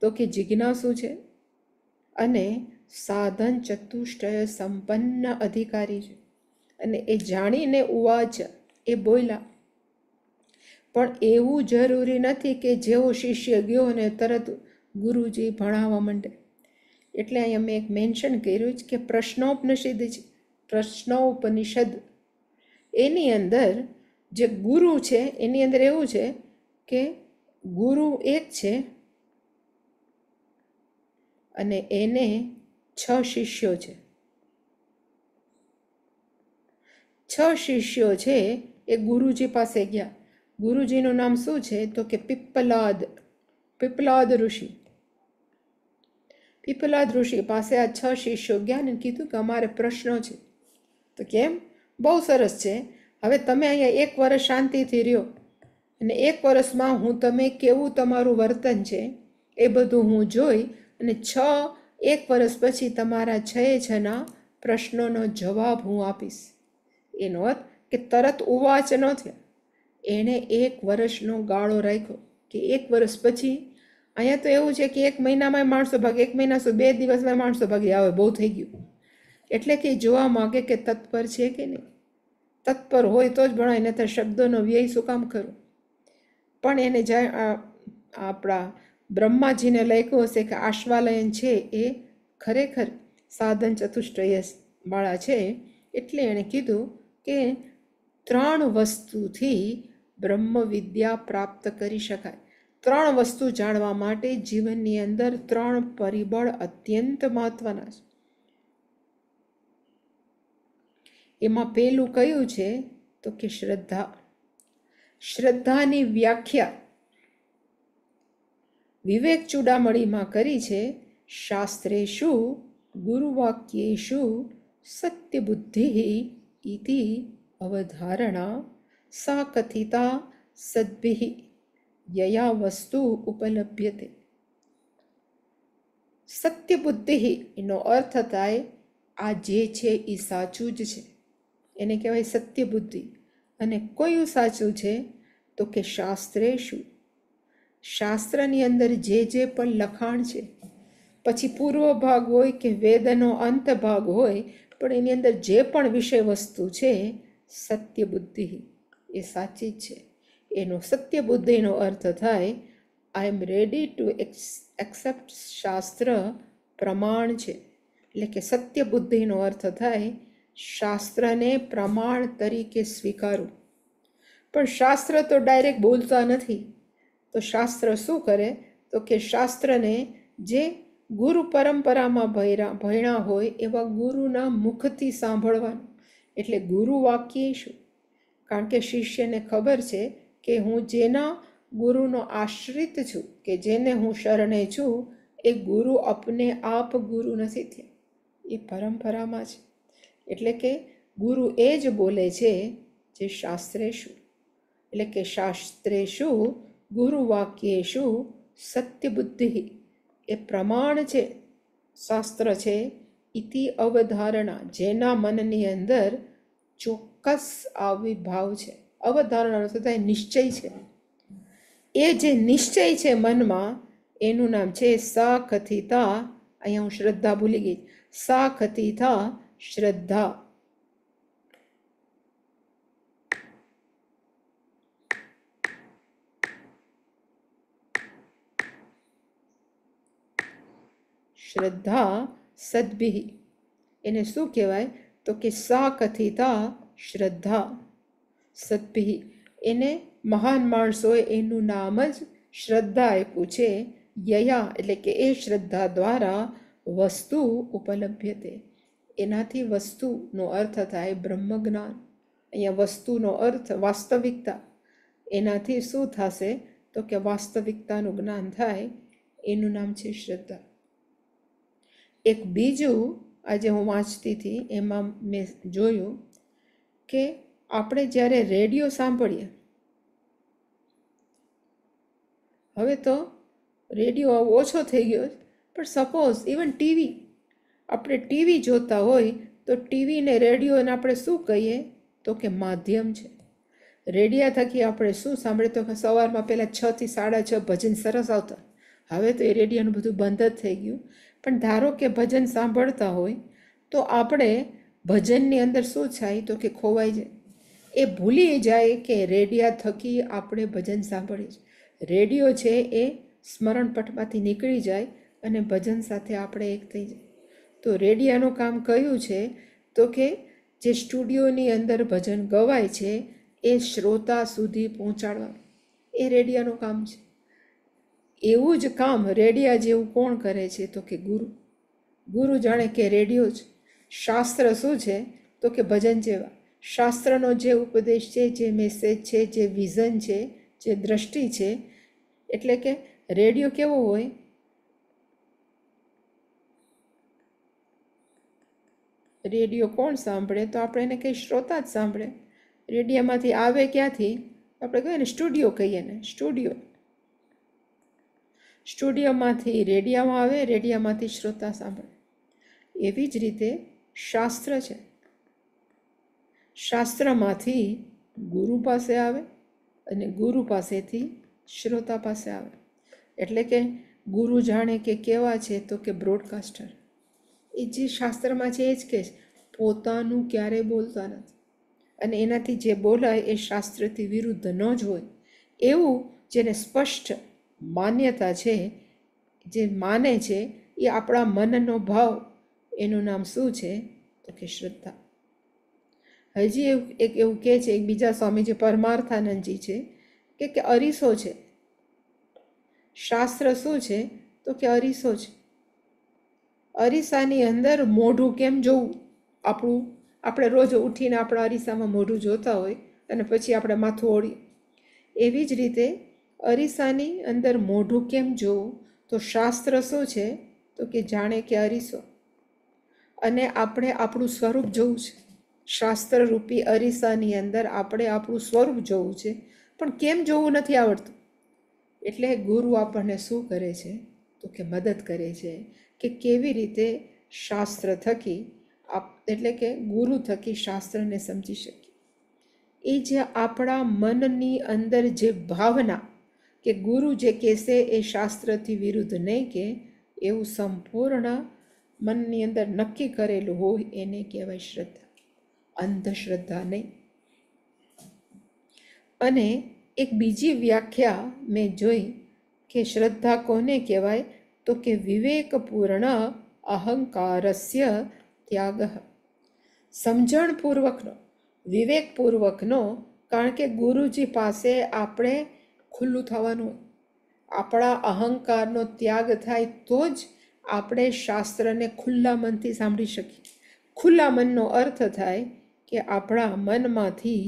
Speaker 1: તો કે જિજ્ઞાસુ છે અને સાધન ચતુષ્ટય સંપન્ન અધિકારી છે અને એ જાણીને ઉવાચ એ બોલ્યા પણ એવું જરૂરી નથી કે જેવો શિષ્ય ગયો અને તરત ગુરુજી ભણાવવા માંડે એટલે અહીં અમે એક મેન્શન કર્યું છે કે પ્રશ્નોપનિષદ છે પ્રશ્નોપનિષદ એની અંદર જે ગુરુ છે એની અંદર એવું છે કે ગુરુ એક છે અને એને છ શિષ્યો છે છ શિષ્યો છે એ ગુરુજી પાસે ગયા ગુરુજીનું નામ શું છે તો કે પીપલાદ પીપલાદ ઋષિ પીપલાદ ઋષિ પાસે આ છ શિષ્યો ગયા ને કીધું કે અમારે પ્રશ્નો છે તો કેમ બહુ સરસ છે હવે તમે અહીંયા એક વર્ષ શાંતિથી રહ્યો અને એક વર્ષમાં હું તમે કેવું તમારું વર્તન છે એ બધું હું જોઈ અને છ એક વર્ષ પછી તમારા છએ છના પ્રશ્નોનો જવાબ હું આપીશ એનો અર્થ કે તરત ઉવાચ ન થયા એણે એક વર્ષનો ગાળો રાખ્યો કે એક વર્ષ પછી અહીંયા તો એવું છે કે એક મહિનામાં માણસો ભાગે એક મહિના સુધી બે દિવસમાં માણસો ભાગે આવે બહુ થઈ ગયું એટલે કે જોવા માગે કે તત્પર છે કે નહીં તત્પર હોય તો જ ભણાય નહીં શબ્દોનો વ્યય શું કામ કરું પણ એને જાય આપણા બ્રહ્માજીને લખ્યું હશે કે આશ્વાલયન છે એ ખરેખર સાધન ચતુષ્ટય છે એટલે એણે કીધું કે ત્રણ વસ્તુથી બ્રહ્મ વિદ્યા પ્રાપ્ત કરી શકાય ત્રણ વસ્તુ જાણવા માટે જીવનની અંદર ત્રણ પરિબળ અત્યંત મહત્ત્વના છે એમાં પહેલું કયું છે તો કે શ્રદ્ધા શ્રદ્ધાની વ્યાખ્યા વિવેક ચૂડામણીમાં કરી છે શાસ્ત્રે શું ગુરુવાક્યેશુ સત્યબુદ્ધિ ઇતિ અવધારણા સા કથિતા સદ્ભિ યયા વસ્તુ ઉપલભ્યતે સત્યબુદ્ધિ એનો અર્થ થાય આ જે છે એ સાચું જ છે એને કહેવાય સત્ય બુદ્ધિ અને કયું સાચું છે તો કે શાસ્ત્રે શું શાસ્ત્રની અંદર જે જે પણ લખાણ છે પછી પૂર્વ ભાગ હોય કે વેદનો અંત ભાગ હોય પણ એની અંદર જે પણ વિષય વસ્તુ છે સત્ય બુદ્ધિ એ સાચી જ છે એનો સત્ય બુદ્ધિનો અર્થ થાય I am ready to accept શાસ્ત્ર પ્રમાણ છે એટલે કે સત્ય બુદ્ધિનો અર્થ થાય શાસ્ત્રને પ્રમાણ તરીકે સ્વીકારું પણ શાસ્ત્ર તો ડાયરેક્ટ બોલતા નથી તો શાસ્ત્ર શું કરે તો કે શાસ્ત્રને જે ગુરુ પરંપરામાં ભયરા ભયણા હોય એવા ગુરુના મુખથી સાંભળવાનું એટલે ગુરુ વાક્ય શું કારણ કે શિષ્યને ખબર છે કે હું જેના ગુરુનો આશ્રિત છું કે જેને હું શરણે છું એ ગુરુ અપને આપ ગુરુ નથી થયા એ પરંપરામાં છે એટલે કે ગુરુ એ જ બોલે છે જે શાસ્ત્રેશુ એટલે કે શાસ્ત્રેશુ ગુરુ સત્ય બુદ્ધિ એ પ્રમાણ છે શાસ્ત્ર છે ઇતિ અવધારણા જેના મનની અંદર ચોક્કસ આવિર્ભાવ છે અવધારણાનો થતા નિશ્ચય છે એ જે નિશ્ચય છે મનમાં એનું નામ છે સા કથિતા અહીંયા હું શ્રદ્ધા ભૂલી ગઈ સા કથિતા श्रद्धा श्रद्धा सदभि इन्हें शू कहवाय तो कि सा कथिता श्रद्धा सदभि इन्हें महान मणसो एनु नाम ज श्रद्धाए पूछे यया एट्ले कि ए श्रद्धा द्वारा वस्तु उपलब्ध थे એનાથી વસ્તુનો અર્થ થાય બ્રહ્મ જ્ઞાન અહીંયા વસ્તુનો અર્થ વાસ્તવિકતા એનાથી શું થશે તો કે વાસ્તવિકતાનું જ્ઞાન થાય એનું નામ છે શ્રદ્ધા એક બીજું આજે હું વાંચતી હતી એમાં મેં જોયું કે આપણે જ્યારે રેડિયો સાંભળીએ હવે તો રેડિયો ઓછો થઈ ગયો પણ સપોઝ ઇવન ટીવી આપણે ટીવી જોતા હોય તો ટીવીને રેડિયોને આપણે શું કહીએ તો કે માધ્યમ છે રેડિયા થકી આપણે શું સાંભળીએ તો કે સવારમાં પહેલાં છથી સાડા છ ભજન સરસ આવતા હવે તો એ રેડિયોનું બધું બંધ જ થઈ ગયું પણ ધારો કે ભજન સાંભળતા હોય તો આપણે ભજનની અંદર શું થાય તો કે ખોવાઈ જાય એ ભૂલી જાય કે રેડિયા થકી આપણે ભજન સાંભળીએ રેડિયો છે એ સ્મરણપટમાંથી નીકળી જાય અને ભજન સાથે આપણે એક થઈ જાય તો રેડિયાનું કામ કયું છે તો કે જે સ્ટુડિયોની અંદર ભજન ગવાય છે એ શ્રોતા સુધી પહોંચાડવા એ રેડિયાનું કામ છે એવું જ કામ રેડિયા જેવું કોણ કરે છે તો કે ગુરુ ગુરુ જાણે કે રેડિયો જ શાસ્ત્ર શું છે તો કે ભજન જેવા શાસ્ત્રનો જે ઉપદેશ છે જે મેસેજ છે જે વિઝન છે જે દ્રષ્ટિ છે એટલે કે રેડિયો કેવો હોય રેડિયો કોણ સાંભળે તો આપણે એને કંઈ શ્રોતા જ સાંભળે રેડિયામાંથી આવે ક્યાંથી આપણે કહીએ ને સ્ટુડિયો કહીએ ને સ્ટુડિયો સ્ટુડિયોમાંથી રેડિયામાં આવે રેડિયામાંથી શ્રોતા સાંભળે એવી જ રીતે શાસ્ત્ર છે શાસ્ત્રમાંથી ગુરુ પાસે આવે અને ગુરુ પાસેથી શ્રોતા પાસે આવે એટલે કે ગુરુ જાણે કે કેવા છે તો કે બ્રોડકાસ્ટર એ જે શાસ્ત્રમાં છે એ જ કહે છે પોતાનું ક્યારેય બોલતા નથી અને એનાથી જે બોલાય એ શાસ્ત્રથી વિરુદ્ધ ન જ હોય એવું જેને સ્પષ્ટ માન્યતા છે જે માને છે એ આપણા મનનો ભાવ એનું નામ શું છે તો કે શ્રદ્ધા હજી એવું એક એવું કહે છે એક બીજા સ્વામી જે પરમાર્થાનંદજી છે કે કે અરીસો છે શાસ્ત્ર શું છે તો કે અરીસો છે અરીસાની અંદર મોઢું કેમ જોવું આપણું આપણે રોજ ઉઠીને આપણા અરીસામાં મોઢું જોતા હોય અને પછી આપણે માથું ઓળી એવી જ રીતે અરીસાની અંદર મોઢું કેમ જોવું તો શાસ્ત્ર શું છે તો કે જાણે કે અરીસો અને આપણે આપણું સ્વરૂપ જોવું છે શાસ્ત્રરૂપી અરીસાની અંદર આપણે આપણું સ્વરૂપ જોવું છે પણ કેમ જોવું નથી આવડતું એટલે ગુરુ આપણને શું કરે છે તો કે મદદ કરે છે કે કેવી રીતે શાસ્ત્ર થકી આપ એટલે કે ગુરુ થકી શાસ્ત્રને સમજી શકીએ એ જે આપણા મનની અંદર જે ભાવના કે ગુરુ જે કહેશે એ શાસ્ત્રથી વિરુદ્ધ નહીં કે એવું સંપૂર્ણ મનની અંદર નક્કી કરેલું હોય એને કહેવાય શ્રદ્ધા અંધશ્રદ્ધા નહીં અને એક બીજી વ્યાખ્યા મેં જોઈ કે શ્રદ્ધા કોને કહેવાય તો કે વિવેકપૂર્ણ અહંકારસ્ય ત્યાગ સમજણપૂર્વકનો વિવેકપૂર્વકનો કારણ કે ગુરુજી પાસે આપણે ખુલ્લું થવાનું આપણા અહંકારનો ત્યાગ થાય તો જ આપણે શાસ્ત્રને ખુલ્લા મનથી સાંભળી શકીએ ખુલ્લા મનનો અર્થ થાય કે આપણા મનમાંથી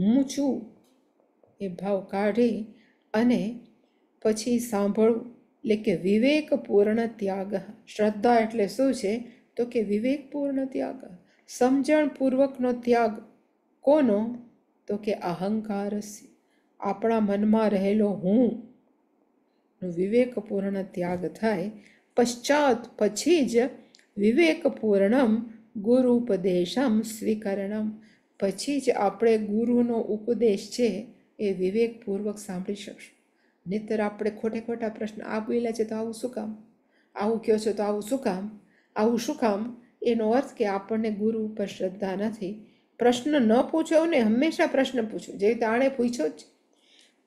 Speaker 1: હું છું એ ભાવ કાઢી અને પછી સાંભળવું એટલે કે વિવેકપૂર્ણ ત્યાગ શ્રદ્ધા એટલે શું છે તો કે વિવેકપૂર્ણ ત્યાગ સમજણપૂર્વકનો ત્યાગ કોનો તો કે અહંકાર આપણા મનમાં રહેલો હું વિવેકપૂર્ણ ત્યાગ થાય પશ્ચાત પછી જ વિવેકપૂર્ણમ ગુરુપદેશમ ઉપદેશમ સ્વીકરણમ પછી જ આપણે ગુરુનો ઉપદેશ છે એ વિવેકપૂર્વક સાંભળી શકશું નહીતર આપણે ખોટે ખોટા પ્રશ્ન આ બોલ્યા છે તો આવું શું કામ આવું કહો છો તો આવું શું કામ આવું શું કામ એનો અર્થ કે આપણને ગુરુ ઉપર શ્રદ્ધા નથી પ્રશ્ન ન પૂછો ને હંમેશા પ્રશ્ન પૂછો જે રીતે આણે પૂછ્યો જ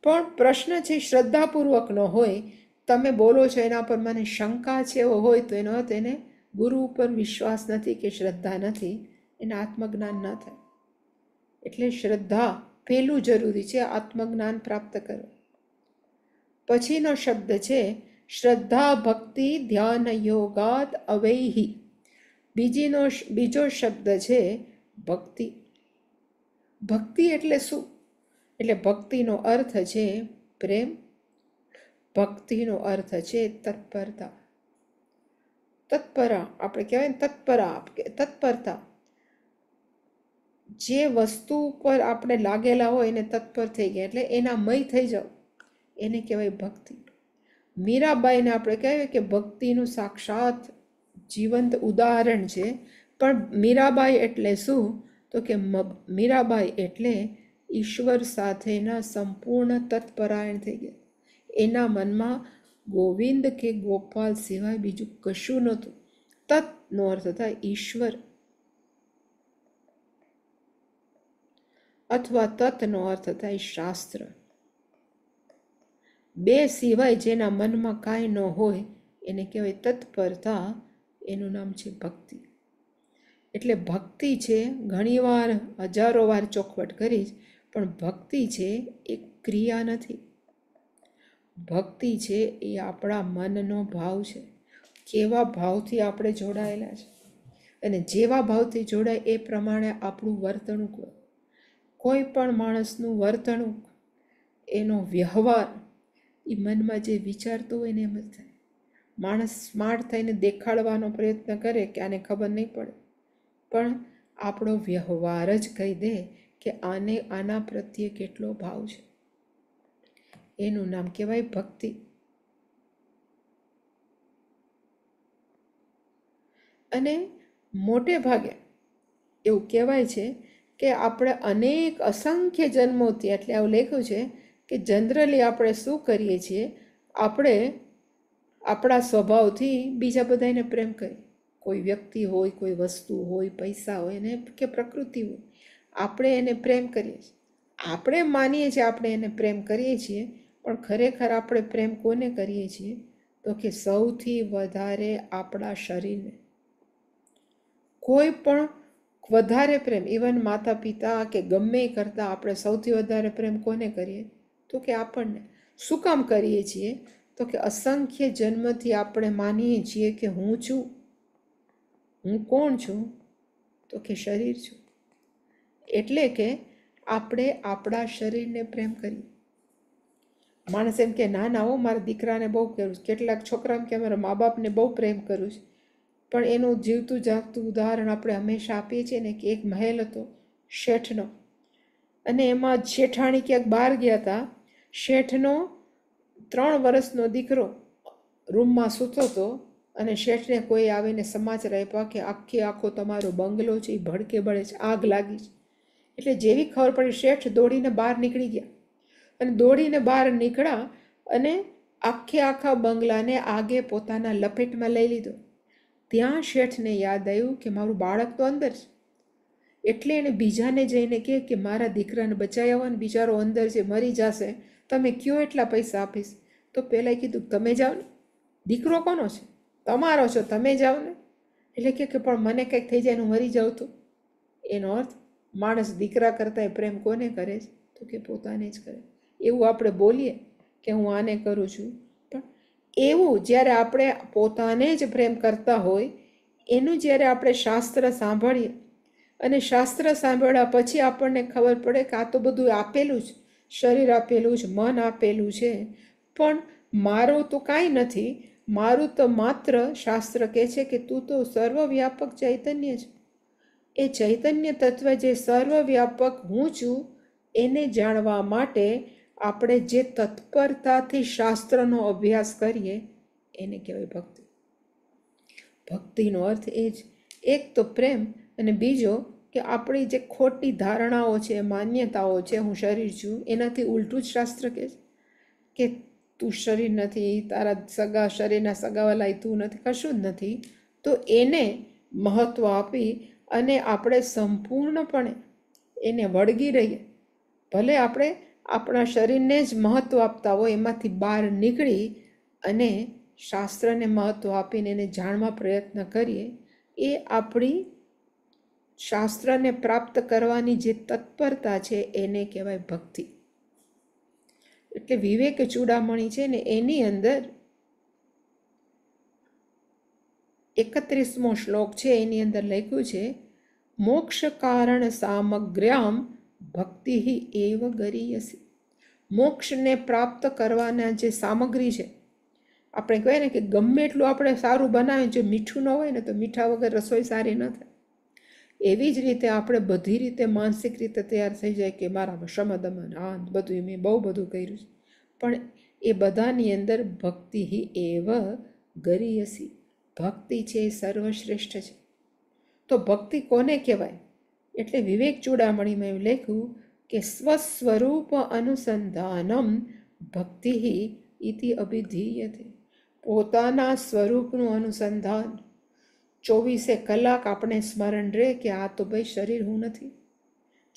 Speaker 1: પણ પ્રશ્ન છે શ્રદ્ધાપૂર્વકનો હોય તમે બોલો છો એના પર મને શંકા છે એવો હોય તો એનો અર્થ એને ગુરુ ઉપર વિશ્વાસ નથી કે શ્રદ્ધા નથી એને આત્મજ્ઞાન ન થાય એટલે શ્રદ્ધા પહેલું જરૂરી છે આત્મજ્ઞાન પ્રાપ્ત કરવું પછીનો શબ્દ છે શ્રદ્ધા ભક્તિ ધ્યાન યોગાત અવૈહી બીજીનો બીજો શબ્દ છે ભક્તિ ભક્તિ એટલે શું એટલે ભક્તિનો અર્થ છે પ્રેમ ભક્તિનો અર્થ છે તત્પરતા તત્પરા આપણે કહેવાય ને તત્પરા તત્પરતા જે વસ્તુ પર આપણે લાગેલા હોય એને તત્પર થઈ ગયા એટલે એના મય થઈ જાઓ એને કહેવાય ભક્તિ મીરાબાઈને આપણે કહેવાય કે ભક્તિનું સાક્ષાત જીવંત ઉદાહરણ છે પણ મીરાબાઈ એટલે શું તો કે મીરાબાઈ એટલે ઈશ્વર સાથેના સંપૂર્ણ તત્પરાયણ થઈ ગયા એના મનમાં ગોવિંદ કે ગોપાલ સિવાય બીજું કશું નહોતું તત્નો અર્થ થાય ઈશ્વર અથવા તત્નો અર્થ થાય શાસ્ત્ર બે સિવાય જેના મનમાં કાંઈ ન હોય એને કહેવાય તત્પરતા એનું નામ છે ભક્તિ એટલે ભક્તિ છે ઘણીવાર હજારો વાર ચોખવટ કરી પણ ભક્તિ છે એ ક્રિયા નથી ભક્તિ છે એ આપણા મનનો ભાવ છે કેવા ભાવથી આપણે જોડાયેલા છે અને જેવા ભાવથી જોડાય એ પ્રમાણે આપણું વર્તણૂક હોય કોઈ પણ માણસનું વર્તણૂક એનો વ્યવહાર એ મનમાં જે વિચારતો હોય ને એમ જ થાય માણસ સ્માર્ટ થઈને દેખાડવાનો પ્રયત્ન કરે કે આને ખબર નહીં પડે પણ આપણો વ્યવહાર જ કહી દે કે આને આના પ્રત્યે કેટલો ભાવ છે એનું નામ કહેવાય ભક્તિ અને મોટે ભાગે એવું કહેવાય છે કે આપણે અનેક અસંખ્ય જન્મોથી એટલે આવું લખ્યું છે કે જનરલી આપણે શું કરીએ છીએ આપણે આપણા સ્વભાવથી બીજા બધાને પ્રેમ કરીએ કોઈ વ્યક્તિ હોય કોઈ વસ્તુ હોય પૈસા હોય એને કે પ્રકૃતિ હોય આપણે એને પ્રેમ કરીએ છીએ આપણે માનીએ છીએ આપણે એને પ્રેમ કરીએ છીએ પણ ખરેખર આપણે પ્રેમ કોને કરીએ છીએ તો કે સૌથી વધારે આપણા શરીરને કોઈ પણ વધારે પ્રેમ ઇવન માતા પિતા કે ગમે કરતાં આપણે સૌથી વધારે પ્રેમ કોને કરીએ તો કે આપણને શું કામ કરીએ છીએ તો કે અસંખ્ય જન્મથી આપણે માનીએ છીએ કે હું છું હું કોણ છું તો કે શરીર છું એટલે કે આપણે આપણા શરીરને પ્રેમ કરીએ માણસ એમ કે ના ના હો મારા દીકરાને બહુ કરું છું કેટલાક છોકરા એમ કે મારા મા બાપને બહુ પ્રેમ કરું છું પણ એનું જીવતું જાગતું ઉદાહરણ આપણે હંમેશા આપીએ છીએ ને કે એક મહેલ હતો શેઠનો અને એમાં શેઠાણી ક્યાંક બહાર ગયા હતા શેઠનો ત્રણ વર્ષનો દીકરો રૂમમાં સૂતો હતો અને શેઠને કોઈ આવીને સમાચાર આપ્યા કે આખી આખો તમારો બંગલો છે એ ભડકે ભળે છે આગ લાગી છે એટલે જેવી ખબર પડી શેઠ દોડીને બહાર નીકળી ગયા અને દોડીને બહાર નીકળ્યા અને આખે આખા બંગલાને આગે પોતાના લપેટમાં લઈ લીધો ત્યાં શેઠને યાદ આવ્યું કે મારું બાળક તો અંદર છે એટલે એણે બીજાને જઈને કહે કે મારા દીકરાને બચાવ્યા અને બિચારો અંદર છે મરી જશે તમે કયો એટલા પૈસા આપીશ તો પહેલાં કીધું તમે જાઓ ને દીકરો કોનો છે તમારો છો તમે જાઓ ને એટલે કે કે પણ મને કંઈક થઈ જાય હું મરી જાઉં તો એનો અર્થ માણસ દીકરા કરતાં પ્રેમ કોને કરે છે તો કે પોતાને જ કરે એવું આપણે બોલીએ કે હું આને કરું છું પણ એવું જ્યારે આપણે પોતાને જ પ્રેમ કરતા હોય એનું જ્યારે આપણે શાસ્ત્ર સાંભળીએ અને શાસ્ત્ર સાંભળ્યા પછી આપણને ખબર પડે કે આ તો બધું આપેલું છે શરીર આપેલું જ મન આપેલું છે પણ મારું તો કાંઈ નથી મારું તો માત્ર શાસ્ત્ર કહે છે કે તું તો સર્વવ્યાપક ચૈતન્ય છે એ ચૈતન્ય તત્વ જે સર્વવ્યાપક હું છું એને જાણવા માટે આપણે જે તત્પરતાથી શાસ્ત્રનો અભ્યાસ કરીએ એને કહેવાય ભક્તિ ભક્તિનો અર્થ એ જ એક તો પ્રેમ અને બીજો કે આપણી જે ખોટી ધારણાઓ છે માન્યતાઓ છે હું શરીર છું એનાથી ઉલટું જ શાસ્ત્ર કહે છે કે તું શરીર નથી તારા સગા શરીરના સગાવાલાય તું નથી કશું જ નથી તો એને મહત્ત્વ આપી અને આપણે સંપૂર્ણપણે એને વળગી રહીએ ભલે આપણે આપણા શરીરને જ મહત્ત્વ આપતા હોય એમાંથી બહાર નીકળી અને શાસ્ત્રને મહત્ત્વ આપીને એને જાણવા પ્રયત્ન કરીએ એ આપણી શાસ્ત્રને પ્રાપ્ત કરવાની જે તત્પરતા છે એને કહેવાય ભક્તિ એટલે વિવેક ચૂડામણી છે ને એની અંદર એકત્રીસમો શ્લોક છે એની અંદર લખ્યું છે મોક્ષ કારણ સામગ્ર્યામ ભક્તિ એવ ગરીયસી મોક્ષને પ્રાપ્ત કરવાના જે સામગ્રી છે આપણે કહીએ ને કે ગમે એટલું આપણે સારું બનાવીએ જો મીઠું ન હોય ને તો મીઠા વગર રસોઈ સારી ન થાય એવી જ રીતે આપણે બધી રીતે માનસિક રીતે તૈયાર થઈ જાય કે મારામાં શમદમન આનંદ બધું મેં બહુ બધું કર્યું છે પણ એ બધાની અંદર ભક્તિ એવ ગરીયસી ભક્તિ છે એ સર્વશ્રેષ્ઠ છે તો ભક્તિ કોને કહેવાય એટલે વિવેક ચૂડામણીમાં એવું લખ્યું કે સ્વસ્વરૂપ અનુસંધાનમ ભક્તિ ઇતિ અભિધીયતે પોતાના સ્વરૂપનું અનુસંધાન ચોવીસે કલાક આપણે સ્મરણ રહે કે આ તો ભાઈ શરીર હું નથી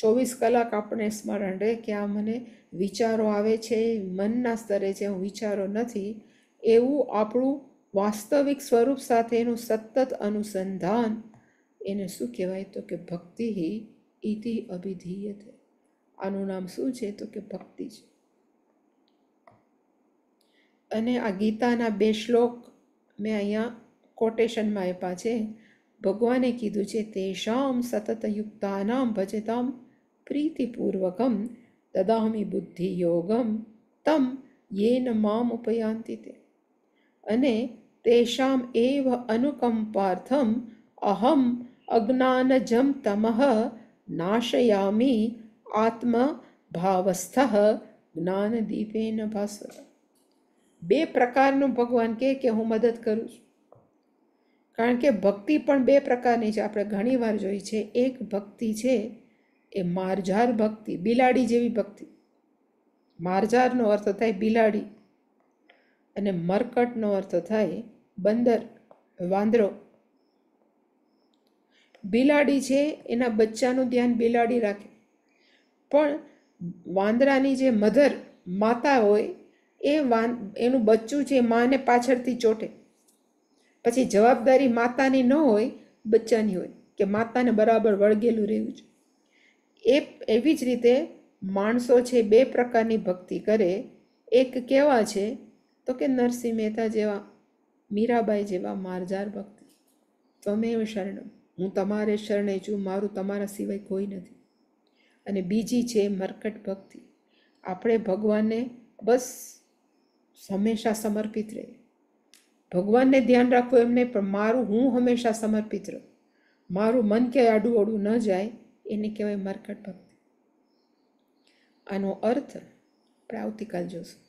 Speaker 1: ચોવીસ કલાક આપણે સ્મરણ રહે કે આ મને વિચારો આવે છે મનના સ્તરે જે હું વિચારો નથી એવું આપણું વાસ્તવિક સ્વરૂપ સાથેનું સતત અનુસંધાન એને શું કહેવાય તો કે ભક્તિ ઇતિ છે આનું નામ શું છે તો કે ભક્તિ છે અને આ ગીતાના બે શ્લોક મેં અહીંયા કોટેશનમાં આપ્યા છે ભગવાને કીધું છે તેષામ સતત યુક્તાનામ ભજતામ પ્રીતિપૂર્વકમ દદામી બુદ્ધિ યોગમ તમ યેન મામ ઉપયાંતિ તે અને તેષામ એવ અનુકંપાર્થમ અહમ અજ્ઞાનજમ તમઃ નાશયામી આત્મ ભાવસ્થ જ્ઞાનદીપેન ભાસ્વર બે પ્રકારનું ભગવાન કહે કે હું મદદ કરું છું કારણ કે ભક્તિ પણ બે પ્રકારની છે આપણે ઘણીવાર જોઈ છે એક ભક્તિ છે એ મારઝાર ભક્તિ બિલાડી જેવી ભક્તિ મારઝારનો અર્થ થાય બિલાડી અને મરકટનો અર્થ થાય બંદર વાંદરો બિલાડી છે એના બચ્ચાનું ધ્યાન બિલાડી રાખે પણ વાંદરાની જે મધર માતા હોય એ વાં એનું બચ્ચું છે માને પાછળથી ચોટે પછી જવાબદારી માતાની ન હોય બચ્ચાની હોય કે માતાને બરાબર વળગેલું રહેવું છે એ એવી જ રીતે માણસો છે બે પ્રકારની ભક્તિ કરે એક કેવા છે તો કે નરસિંહ મહેતા જેવા મીરાબાઈ જેવા મારજાર ભક્તિ તમે શરણ હું તમારે શરણે છું મારું તમારા સિવાય કોઈ નથી અને બીજી છે મરકટ ભક્તિ આપણે ભગવાનને બસ હંમેશા સમર્પિત રહીએ ભગવાનને ધ્યાન રાખવું નહીં પણ મારું હું હંમેશા સમર્પિત રહું મારું મન ક્યાંય આડું ન જાય એને કહેવાય મરકટ ભક્તિ આનો અર્થ આપણે આવતીકાલ જોશું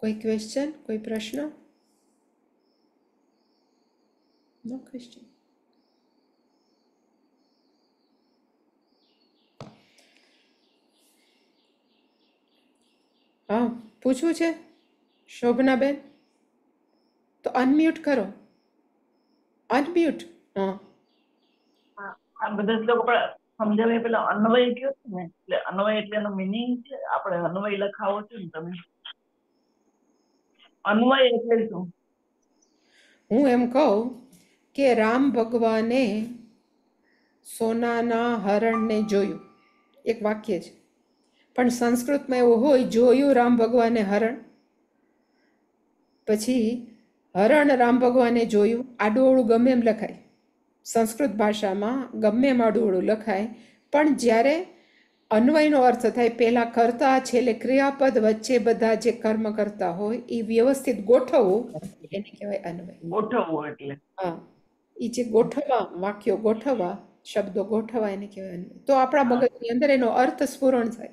Speaker 1: કોઈ ક્વેશ્ચન કોઈ પ્રશ્ન નો ક્વેશ્ચન હા પૂછવું છે શોભનાબેન તો અનમ્યુટ કરો અનમ્યુટ હા
Speaker 2: બધા લોકો સમજાવે પેલા અન્વય કયો છે ને એટલે અન્વય એટલે એનો મિનિંગ છે આપણે અન્વય લખાવો છે ને તમે અન્વય એટલે શું
Speaker 1: હું એમ કહું કે રામ ભગવાને સોનાના હરણને જોયું એક વાક્ય છે પણ સંસ્કૃતમાં એવું હોય જોયું રામ ભગવાને હરણ પછી હરણ રામ ભગવાને જોયું આડું ગમે એમ લખાય સંસ્કૃત ભાષામાં ગમે એમ આડું લખાય પણ જ્યારે અન્વયનો અર્થ થાય પહેલાં કરતા છેલ્લે ક્રિયાપદ વચ્ચે બધા જે કર્મ કરતા હોય એ વ્યવસ્થિત ગોઠવવું એને કહેવાય અન્વય
Speaker 2: ગોઠવવું એટલે
Speaker 1: હા એ જે ગોઠવવા વાક્યો ગોઠવવા શબ્દો ગોઠવવા એને કહેવાય તો આપણા મગજની અંદર એનો અર્થ સ્ફુરણ થાય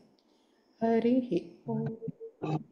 Speaker 2: हरिः ओम्